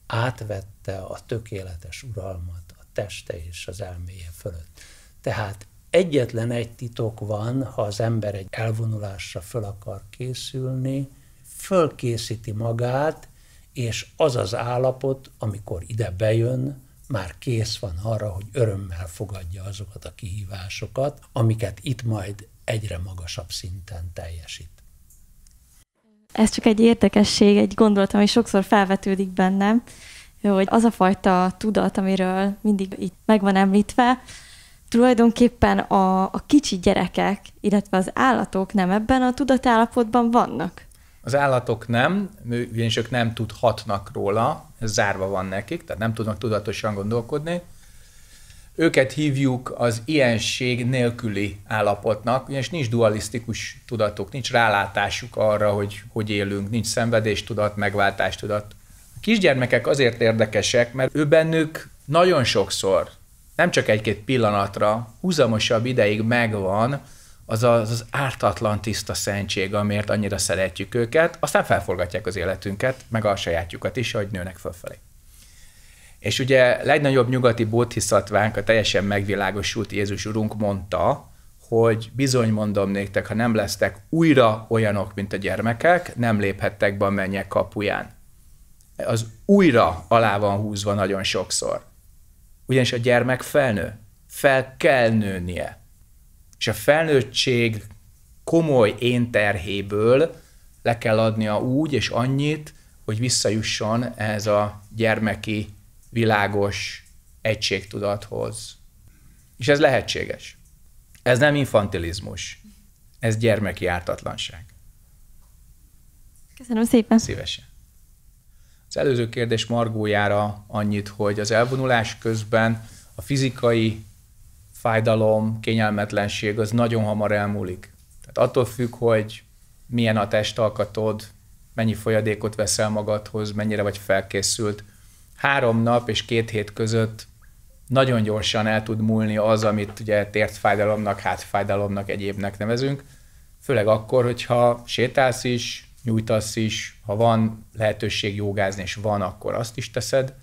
átvette a tökéletes uralmat a teste és az elméje fölött. Tehát Egyetlen egy titok van, ha az ember egy elvonulásra föl akar készülni, fölkészíti magát, és az az állapot, amikor ide bejön, már kész van arra, hogy örömmel fogadja azokat a kihívásokat, amiket itt majd egyre magasabb szinten teljesít. Ez csak egy érdekesség, egy gondolat, ami sokszor felvetődik bennem, hogy az a fajta tudat, amiről mindig itt meg van említve, tulajdonképpen a, a kicsi gyerekek, illetve az állatok nem ebben a tudatállapotban vannak. Az állatok nem, ugyanis ők nem tudhatnak róla, ez zárva van nekik, tehát nem tudnak tudatosan gondolkodni. Őket hívjuk az ilyenség nélküli állapotnak, ugyanis nincs dualisztikus tudatuk, nincs rálátásuk arra, hogy hogy élünk, nincs szenvedéstudat, megváltástudat. A kisgyermekek azért érdekesek, mert ő bennük nagyon sokszor nem csak egy-két pillanatra, húzamosabb ideig megvan az az, az ártatlan tiszta szentség, amiért annyira szeretjük őket, aztán felforgatják az életünket, meg a sajátjukat is, ahogy nőnek fölfelé. És ugye legnagyobb nyugati bódhiszatvánk, a teljesen megvilágosult Jézus Urunk mondta, hogy bizony mondom néktek, ha nem lesztek újra olyanok, mint a gyermekek, nem léphettek be a mennyek kapuján. Az újra alá van húzva nagyon sokszor ugyanis a gyermek felnő. Fel kell nőnie. És a felnőttség komoly terhéből le kell adnia úgy és annyit, hogy visszajusson ehhez a gyermeki, világos egységtudathoz. És ez lehetséges. Ez nem infantilizmus, ez gyermeki ártatlanság. Köszönöm szépen. Szívesen. Az előző kérdés margójára annyit, hogy az elvonulás közben a fizikai fájdalom, kényelmetlenség az nagyon hamar elmúlik. Tehát attól függ, hogy milyen a testalkatod, mennyi folyadékot veszel magadhoz, mennyire vagy felkészült. Három nap és két hét között nagyon gyorsan el tud múlni az, amit ugye tért fájdalomnak, hátfájdalomnak, egyébnek nevezünk, főleg akkor, hogyha sétálsz is, nyújtasz is, ha van lehetőség jogázni, és van, akkor azt is teszed.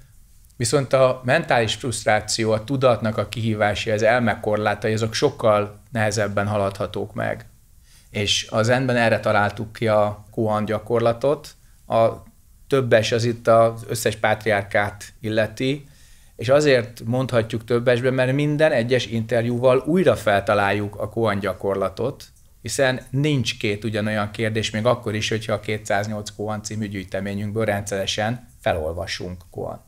Viszont a mentális frusztráció, a tudatnak a kihívási, az elmekorlátai, azok sokkal nehezebben haladhatók meg. És az enben erre találtuk ki a Kuan gyakorlatot. A többes az itt az összes pátriárkát illeti, és azért mondhatjuk többesben, mert minden egyes interjúval újra feltaláljuk a Kuan gyakorlatot, hiszen nincs két ugyanolyan kérdés, még akkor is, hogyha a 208 Koan című gyűjteményünkből rendszeresen felolvasunk Koant.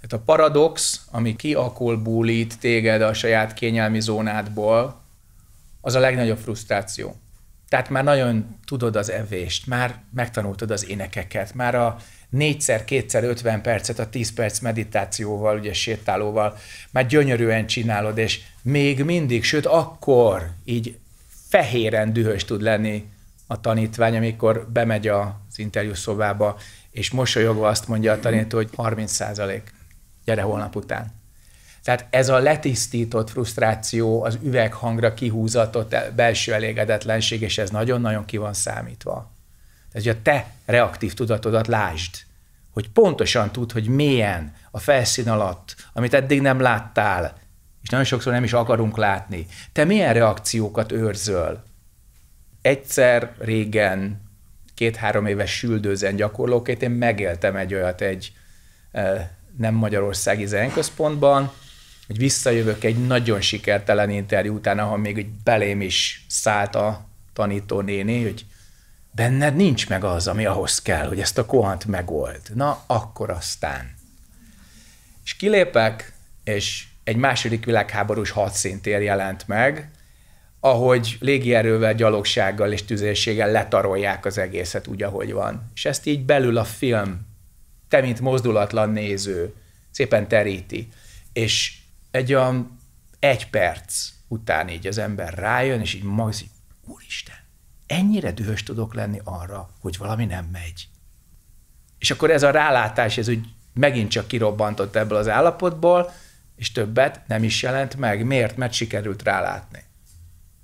Tehát a paradox, ami kiakul búlít téged a saját kényelmi zónádból, az a legnagyobb frusztráció. Tehát már nagyon tudod az evést, már megtanultad az énekeket, már a négyszer, kétszer, ötven percet a 10 perc meditációval, ugye sétálóval, már gyönyörűen csinálod, és még mindig, sőt akkor így fehéren dühös tud lenni a tanítvány, amikor bemegy az interjú szobába, és mosolyogva azt mondja a tanító, hogy 30 százalék, gyere holnap után. Tehát ez a letisztított frusztráció, az üveghangra kihúzatott belső elégedetlenség, és ez nagyon-nagyon ki van számítva. Tehát, hogy a te reaktív tudatodat lásd, hogy pontosan tud, hogy milyen a felszín alatt, amit eddig nem láttál, és nagyon sokszor nem is akarunk látni. Te milyen reakciókat őrzöl? Egyszer régen, két-három éves süldőzen gyakorlóként én megéltem egy olyat egy nem magyarországi zenközpontban, hogy visszajövök egy nagyon sikertelen interjú után, ahol még egy belém is szállt a néni, hogy benned nincs meg az, ami ahhoz kell, hogy ezt a kohant megold. Na, akkor aztán. És kilépek, és egy második világháborús hadszíntér jelent meg, ahogy légierővel, gyalogsággal és tüzérséggel letarolják az egészet úgy, ahogy van. És ezt így belül a film, te, mint mozdulatlan néző, szépen teríti. És egy olyan egy perc után így az ember rájön, és így maga, így, úristen, ennyire dühös tudok lenni arra, hogy valami nem megy. És akkor ez a rálátás, ez úgy megint csak kirobbantott ebből az állapotból, és többet nem is jelent meg. Miért? Mert sikerült rálátni.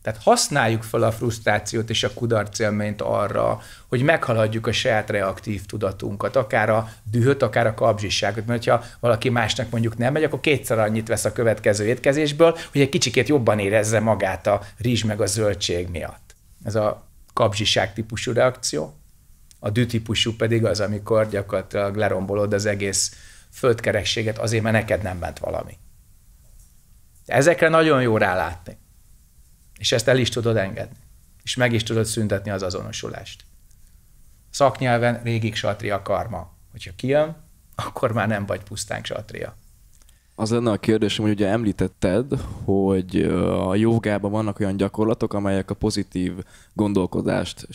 Tehát használjuk fel a frusztrációt és a kudarc élményt arra, hogy meghaladjuk a saját reaktív tudatunkat, akár a dühöt, akár a kapzsiságot. mert ha valaki másnak mondjuk nem megy, akkor kétszer annyit vesz a következő étkezésből, hogy egy kicsikét jobban érezze magát a rizs meg a zöldség miatt. Ez a kapzsiság típusú reakció. A dű típusú pedig az, amikor gyakorlatilag lerombolod az egész földkerekséget azért, mert neked nem ment valami. Ezekre nagyon jó rálátni. És ezt el is tudod engedni. És meg is tudod szüntetni az azonosulást. Szaknyelven régig satria karma. Hogyha kijön, akkor már nem vagy pusztán satria. Az lenne a kérdésem, hogy ugye említetted, hogy a jogában vannak olyan gyakorlatok, amelyek a pozitív gondolkodást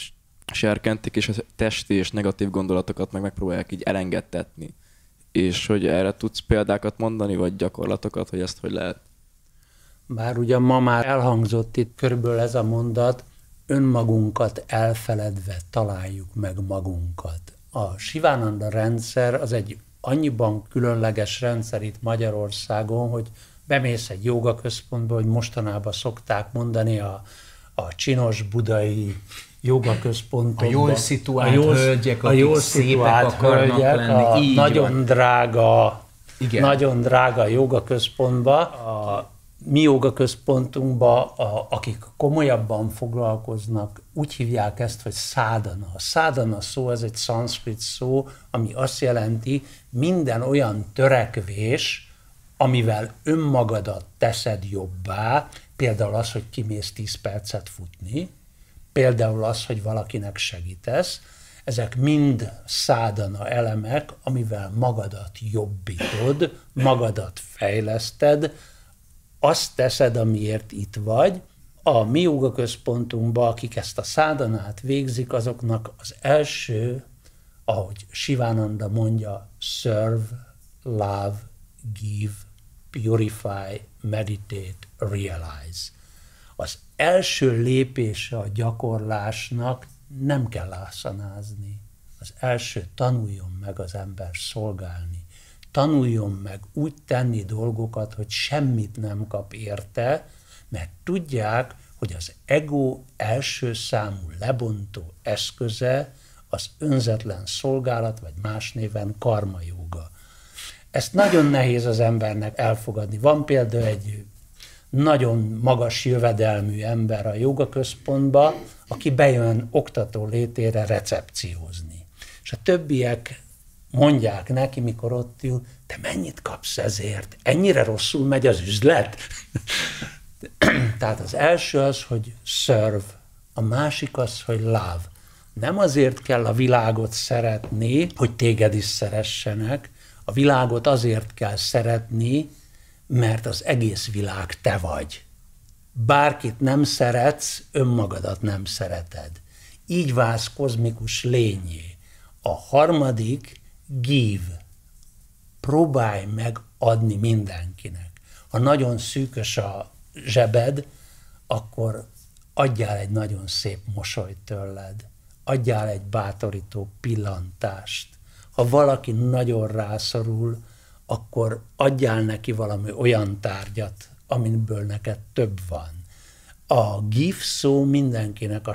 serkentik, és a testi és negatív gondolatokat meg megpróbálják így elengedtetni és hogy erre tudsz példákat mondani, vagy gyakorlatokat, hogy ezt hogy lehet? Bár ugye ma már elhangzott itt körülbelül ez a mondat, önmagunkat elfeledve találjuk meg magunkat. A Sivánanda rendszer az egy annyiban különleges rendszer itt Magyarországon, hogy bemész egy jogaközpontba, központba, hogy mostanában szokták mondani a, a csinos budai jogaközpontokban. A jól szituált a jól, hölgyek, a jól szituált hölgyek, lenni. A nagyon van. drága igen. Nagyon drága joga jogaközpontba, a mi jogaközpontunkba, a, akik komolyabban foglalkoznak, úgy hívják ezt, hogy szádana. A szádana szó, ez egy szanszkrit szó, ami azt jelenti, minden olyan törekvés, amivel önmagadat teszed jobbá, például az, hogy kimész 10 percet futni, Például az, hogy valakinek segítesz, ezek mind szádana elemek, amivel magadat jobbítod, magadat fejleszted, azt teszed, amiért itt vagy. A mi jogaközpontunkban, akik ezt a szádanát végzik, azoknak az első, ahogy Sivánanda mondja, serve, love, give, purify, meditate, realize az első lépése a gyakorlásnak nem kell ászanázni. Az első tanuljon meg az ember szolgálni. Tanuljon meg úgy tenni dolgokat, hogy semmit nem kap érte, mert tudják, hogy az ego első számú lebontó eszköze az önzetlen szolgálat, vagy más néven karmajóga. Ezt nagyon nehéz az embernek elfogadni. Van például egy nagyon magas jövedelmű ember a jogaközpontba, aki bejön oktató létére recepciózni. És a többiek mondják neki, mikor ott ül, te mennyit kapsz ezért? Ennyire rosszul megy az üzlet? (clears throat) Tehát az első az, hogy serve, a másik az, hogy love. Nem azért kell a világot szeretni, hogy téged is szeressenek, a világot azért kell szeretni, mert az egész világ te vagy. Bárkit nem szeretsz, önmagadat nem szereted. Így válsz kozmikus lényé. A harmadik, give. Próbálj meg adni mindenkinek. Ha nagyon szűkös a zsebed, akkor adjál egy nagyon szép mosolyt tőled, adjál egy bátorító pillantást. Ha valaki nagyon rászorul, akkor adjál neki valami olyan tárgyat, amiből neked több van. A give szó mindenkinek,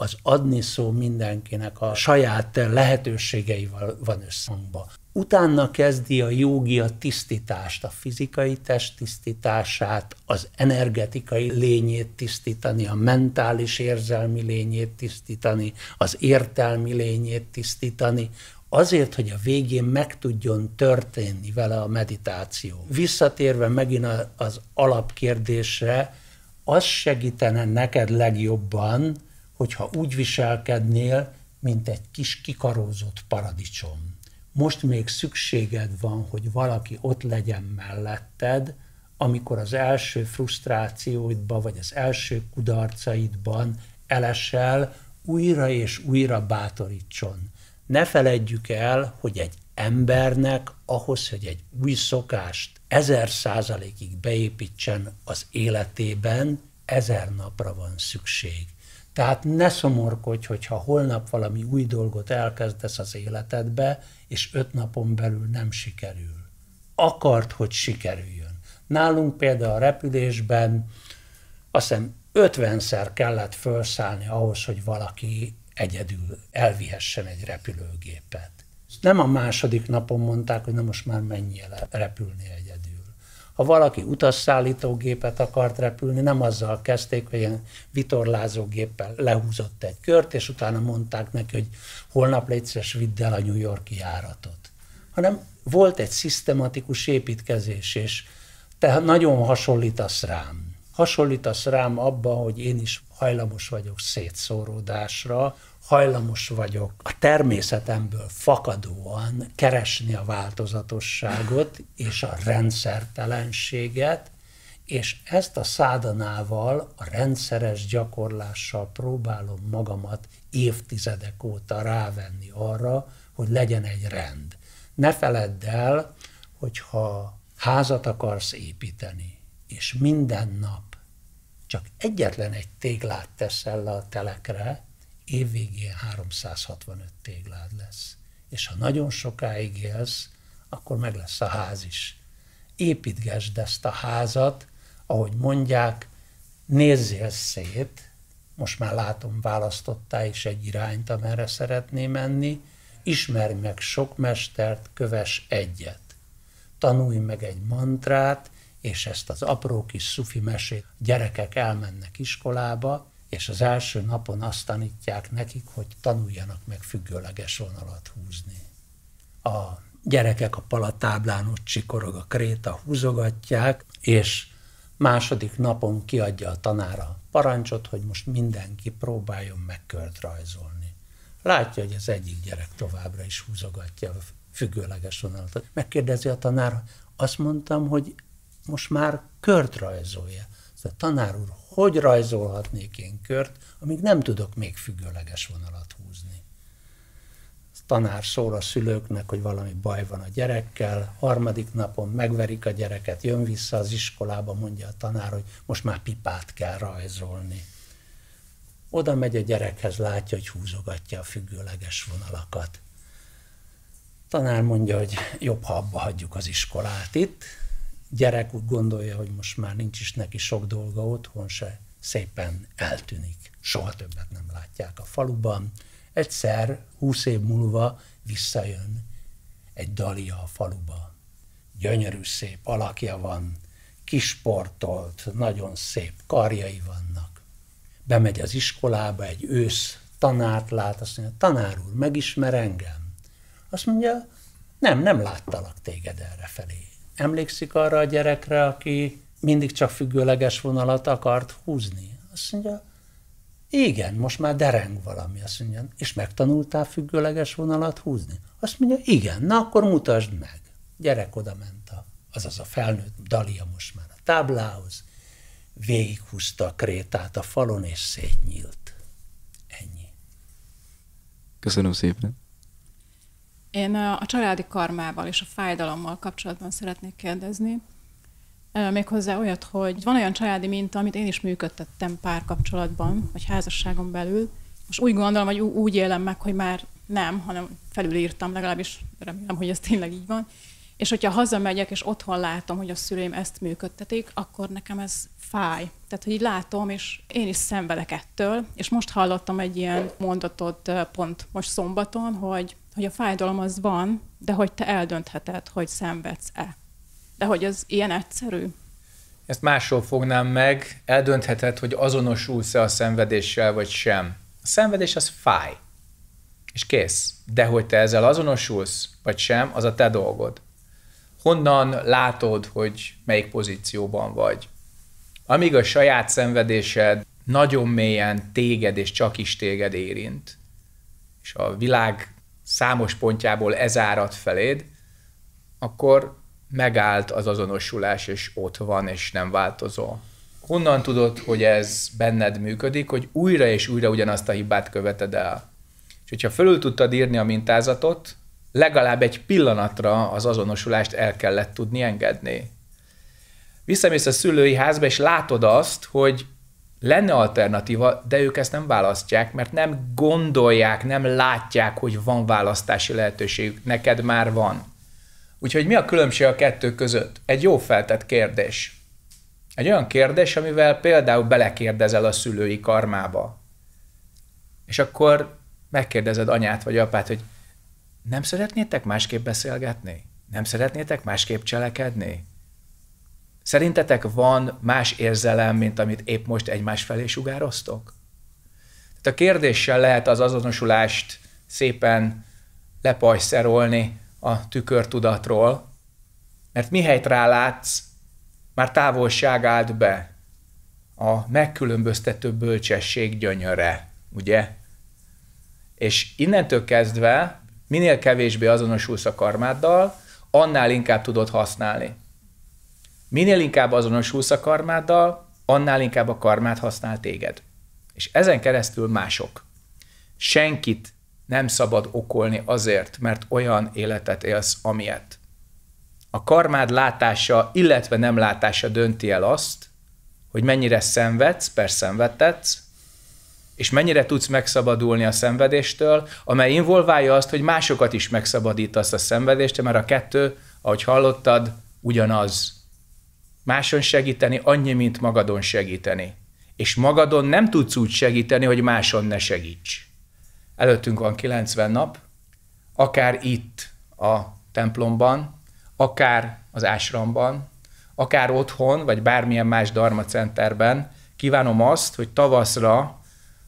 az adni szó mindenkinek a saját lehetőségeivel van összhangba. Utána kezdi a jogi a tisztítást, a fizikai test tisztítását, az energetikai lényét tisztítani, a mentális érzelmi lényét tisztítani, az értelmi lényét tisztítani, azért, hogy a végén meg tudjon történni vele a meditáció. Visszatérve megint az alapkérdésre, az segítene neked legjobban, hogyha úgy viselkednél, mint egy kis kikarózott paradicsom. Most még szükséged van, hogy valaki ott legyen melletted, amikor az első frusztrációidba, vagy az első kudarcaidban elesel, újra és újra bátorítson ne feledjük el, hogy egy embernek ahhoz, hogy egy új szokást ezer százalékig beépítsen az életében, ezer napra van szükség. Tehát ne szomorkodj, hogyha holnap valami új dolgot elkezdesz az életedbe, és öt napon belül nem sikerül. Akart, hogy sikerüljön. Nálunk például a repülésben azt hiszem 50-szer kellett felszállni ahhoz, hogy valaki egyedül elvihessen egy repülőgépet. Nem a második napon mondták, hogy na most már menjél repülni egyedül. Ha valaki utasszállítógépet akart repülni, nem azzal kezdték, hogy ilyen vitorlázógéppel lehúzott egy kört, és utána mondták neki, hogy holnap légy vidd el a New Yorki járatot. Hanem volt egy szisztematikus építkezés, és te nagyon hasonlítasz rám. Hasonlítasz rám abba, hogy én is hajlamos vagyok szétszóródásra, hajlamos vagyok a természetemből fakadóan keresni a változatosságot és a rendszertelenséget, és ezt a szádanával, a rendszeres gyakorlással próbálom magamat évtizedek óta rávenni arra, hogy legyen egy rend. Ne feledd el, hogyha házat akarsz építeni, és minden nap csak egyetlen egy téglát teszel le a telekre, évvégén 365 téglád lesz. És ha nagyon sokáig élsz, akkor meg lesz a ház is. Építgesd ezt a házat, ahogy mondják, nézzél szét, most már látom, választottál is egy irányt, amerre szeretné menni, ismerj meg sok mestert, köves egyet. Tanulj meg egy mantrát, és ezt az apró kis szufi mesét gyerekek elmennek iskolába, és az első napon azt tanítják nekik, hogy tanuljanak meg függőleges vonalat húzni. A gyerekek a palatáblán ott csikorog a kréta, húzogatják, és második napon kiadja a tanára parancsot, hogy most mindenki próbáljon meg kört rajzolni. Látja, hogy az egyik gyerek továbbra is húzogatja a függőleges vonalat. Megkérdezi a tanár, azt mondtam, hogy most már kört rajzolja. Tehát tanár úr, hogy rajzolhatnék én kört, amíg nem tudok még függőleges vonalat húzni? A tanár szól a szülőknek, hogy valami baj van a gyerekkel, harmadik napon megverik a gyereket, jön vissza az iskolába, mondja a tanár, hogy most már pipát kell rajzolni. Oda megy a gyerekhez, látja, hogy húzogatja a függőleges vonalakat. tanár mondja, hogy jobb, ha abba hagyjuk az iskolát itt, gyerek úgy gondolja, hogy most már nincs is neki sok dolga otthon se, szépen eltűnik. Soha többet nem látják a faluban. Egyszer, húsz év múlva visszajön egy dalia a faluba. Gyönyörű szép alakja van, kisportolt, nagyon szép karjai vannak. Bemegy az iskolába, egy ősz tanárt lát, azt mondja, tanár úr, megismer engem? Azt mondja, nem, nem láttalak téged erre felé emlékszik arra a gyerekre, aki mindig csak függőleges vonalat akart húzni? Azt mondja, igen, most már dereng valami. Azt mondja, és megtanultál függőleges vonalat húzni? Azt mondja, igen, na akkor mutasd meg. Gyerek oda ment, az azaz a felnőtt Dalia most már a táblához, végighúzta a krétát a falon, és szétnyílt. Ennyi. Köszönöm szépen. Én a családi karmával és a fájdalommal kapcsolatban szeretnék kérdezni. Méghozzá olyat, hogy van olyan családi minta, amit én is működtettem párkapcsolatban, vagy házasságon belül. Most úgy gondolom, hogy úgy élem meg, hogy már nem, hanem felülírtam, legalábbis remélem, hogy ez tényleg így van. És hogyha hazamegyek, és otthon látom, hogy a szüleim ezt működtetik, akkor nekem ez fáj. Tehát, hogy így látom, és én is szenvedek ettől. És most hallottam egy ilyen mondatot pont most szombaton, hogy hogy a fájdalom az van, de hogy te eldöntheted, hogy szenvedsz-e. De hogy ez ilyen egyszerű. Ezt másról fognám meg, eldöntheted, hogy azonosulsz-e a szenvedéssel, vagy sem. A szenvedés az fáj, és kész. De hogy te ezzel azonosulsz, vagy sem, az a te dolgod. Honnan látod, hogy melyik pozícióban vagy? Amíg a saját szenvedésed nagyon mélyen téged és csak is téged érint, és a világ számos pontjából ez árad feléd, akkor megállt az azonosulás, és ott van, és nem változol. Honnan tudod, hogy ez benned működik, hogy újra és újra ugyanazt a hibát követed el? És hogyha fölül tudtad írni a mintázatot, legalább egy pillanatra az azonosulást el kellett tudni engedni. Visszamész a szülői házba, és látod azt, hogy lenne alternatíva, de ők ezt nem választják, mert nem gondolják, nem látják, hogy van választási lehetőségük. Neked már van. Úgyhogy mi a különbség a kettő között? Egy jó feltett kérdés. Egy olyan kérdés, amivel például belekérdezel a szülői karmába. És akkor megkérdezed anyát vagy apát, hogy nem szeretnétek másképp beszélgetni? Nem szeretnétek másképp cselekedni? Szerintetek van más érzelem, mint amit épp most egymás felé sugároztok? Tehát a kérdéssel lehet az azonosulást szépen lepajszerolni a tükörtudatról, mert mihelyt rálátsz, már távolság állt be a megkülönböztető bölcsesség gyönyöre, ugye? És innentől kezdve minél kevésbé azonosulsz a karmáddal, annál inkább tudod használni. Minél inkább azonosulsz a karmáddal, annál inkább a karmát használ téged. És ezen keresztül mások. Senkit nem szabad okolni azért, mert olyan életet élsz, amilyet. A karmád látása, illetve nem látása dönti el azt, hogy mennyire szenvedsz, persze szenvedtetsz, és mennyire tudsz megszabadulni a szenvedéstől, amely involválja azt, hogy másokat is megszabadítasz a szenvedéstől, mert a kettő, ahogy hallottad, ugyanaz máson segíteni annyi, mint magadon segíteni. És magadon nem tudsz úgy segíteni, hogy máson ne segíts. Előttünk van 90 nap, akár itt a templomban, akár az ásramban, akár otthon, vagy bármilyen más Dharma Centerben, kívánom azt, hogy tavaszra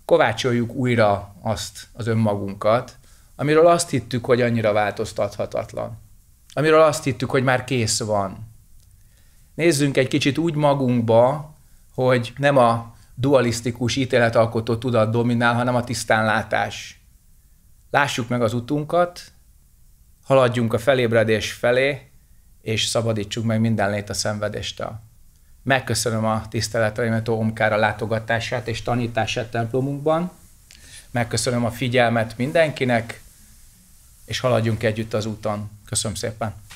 kovácsoljuk újra azt az önmagunkat, amiről azt hittük, hogy annyira változtathatatlan. Amiről azt hittük, hogy már kész van nézzünk egy kicsit úgy magunkba, hogy nem a dualisztikus ítéletalkotó tudat dominál, hanem a tisztánlátás. Lássuk meg az utunkat, haladjunk a felébredés felé, és szabadítsuk meg minden lét a szenvedéstől. Megköszönöm a tiszteleteimet Ómkára látogatását és tanítását templomunkban. Megköszönöm a figyelmet mindenkinek, és haladjunk együtt az úton. Köszönöm szépen!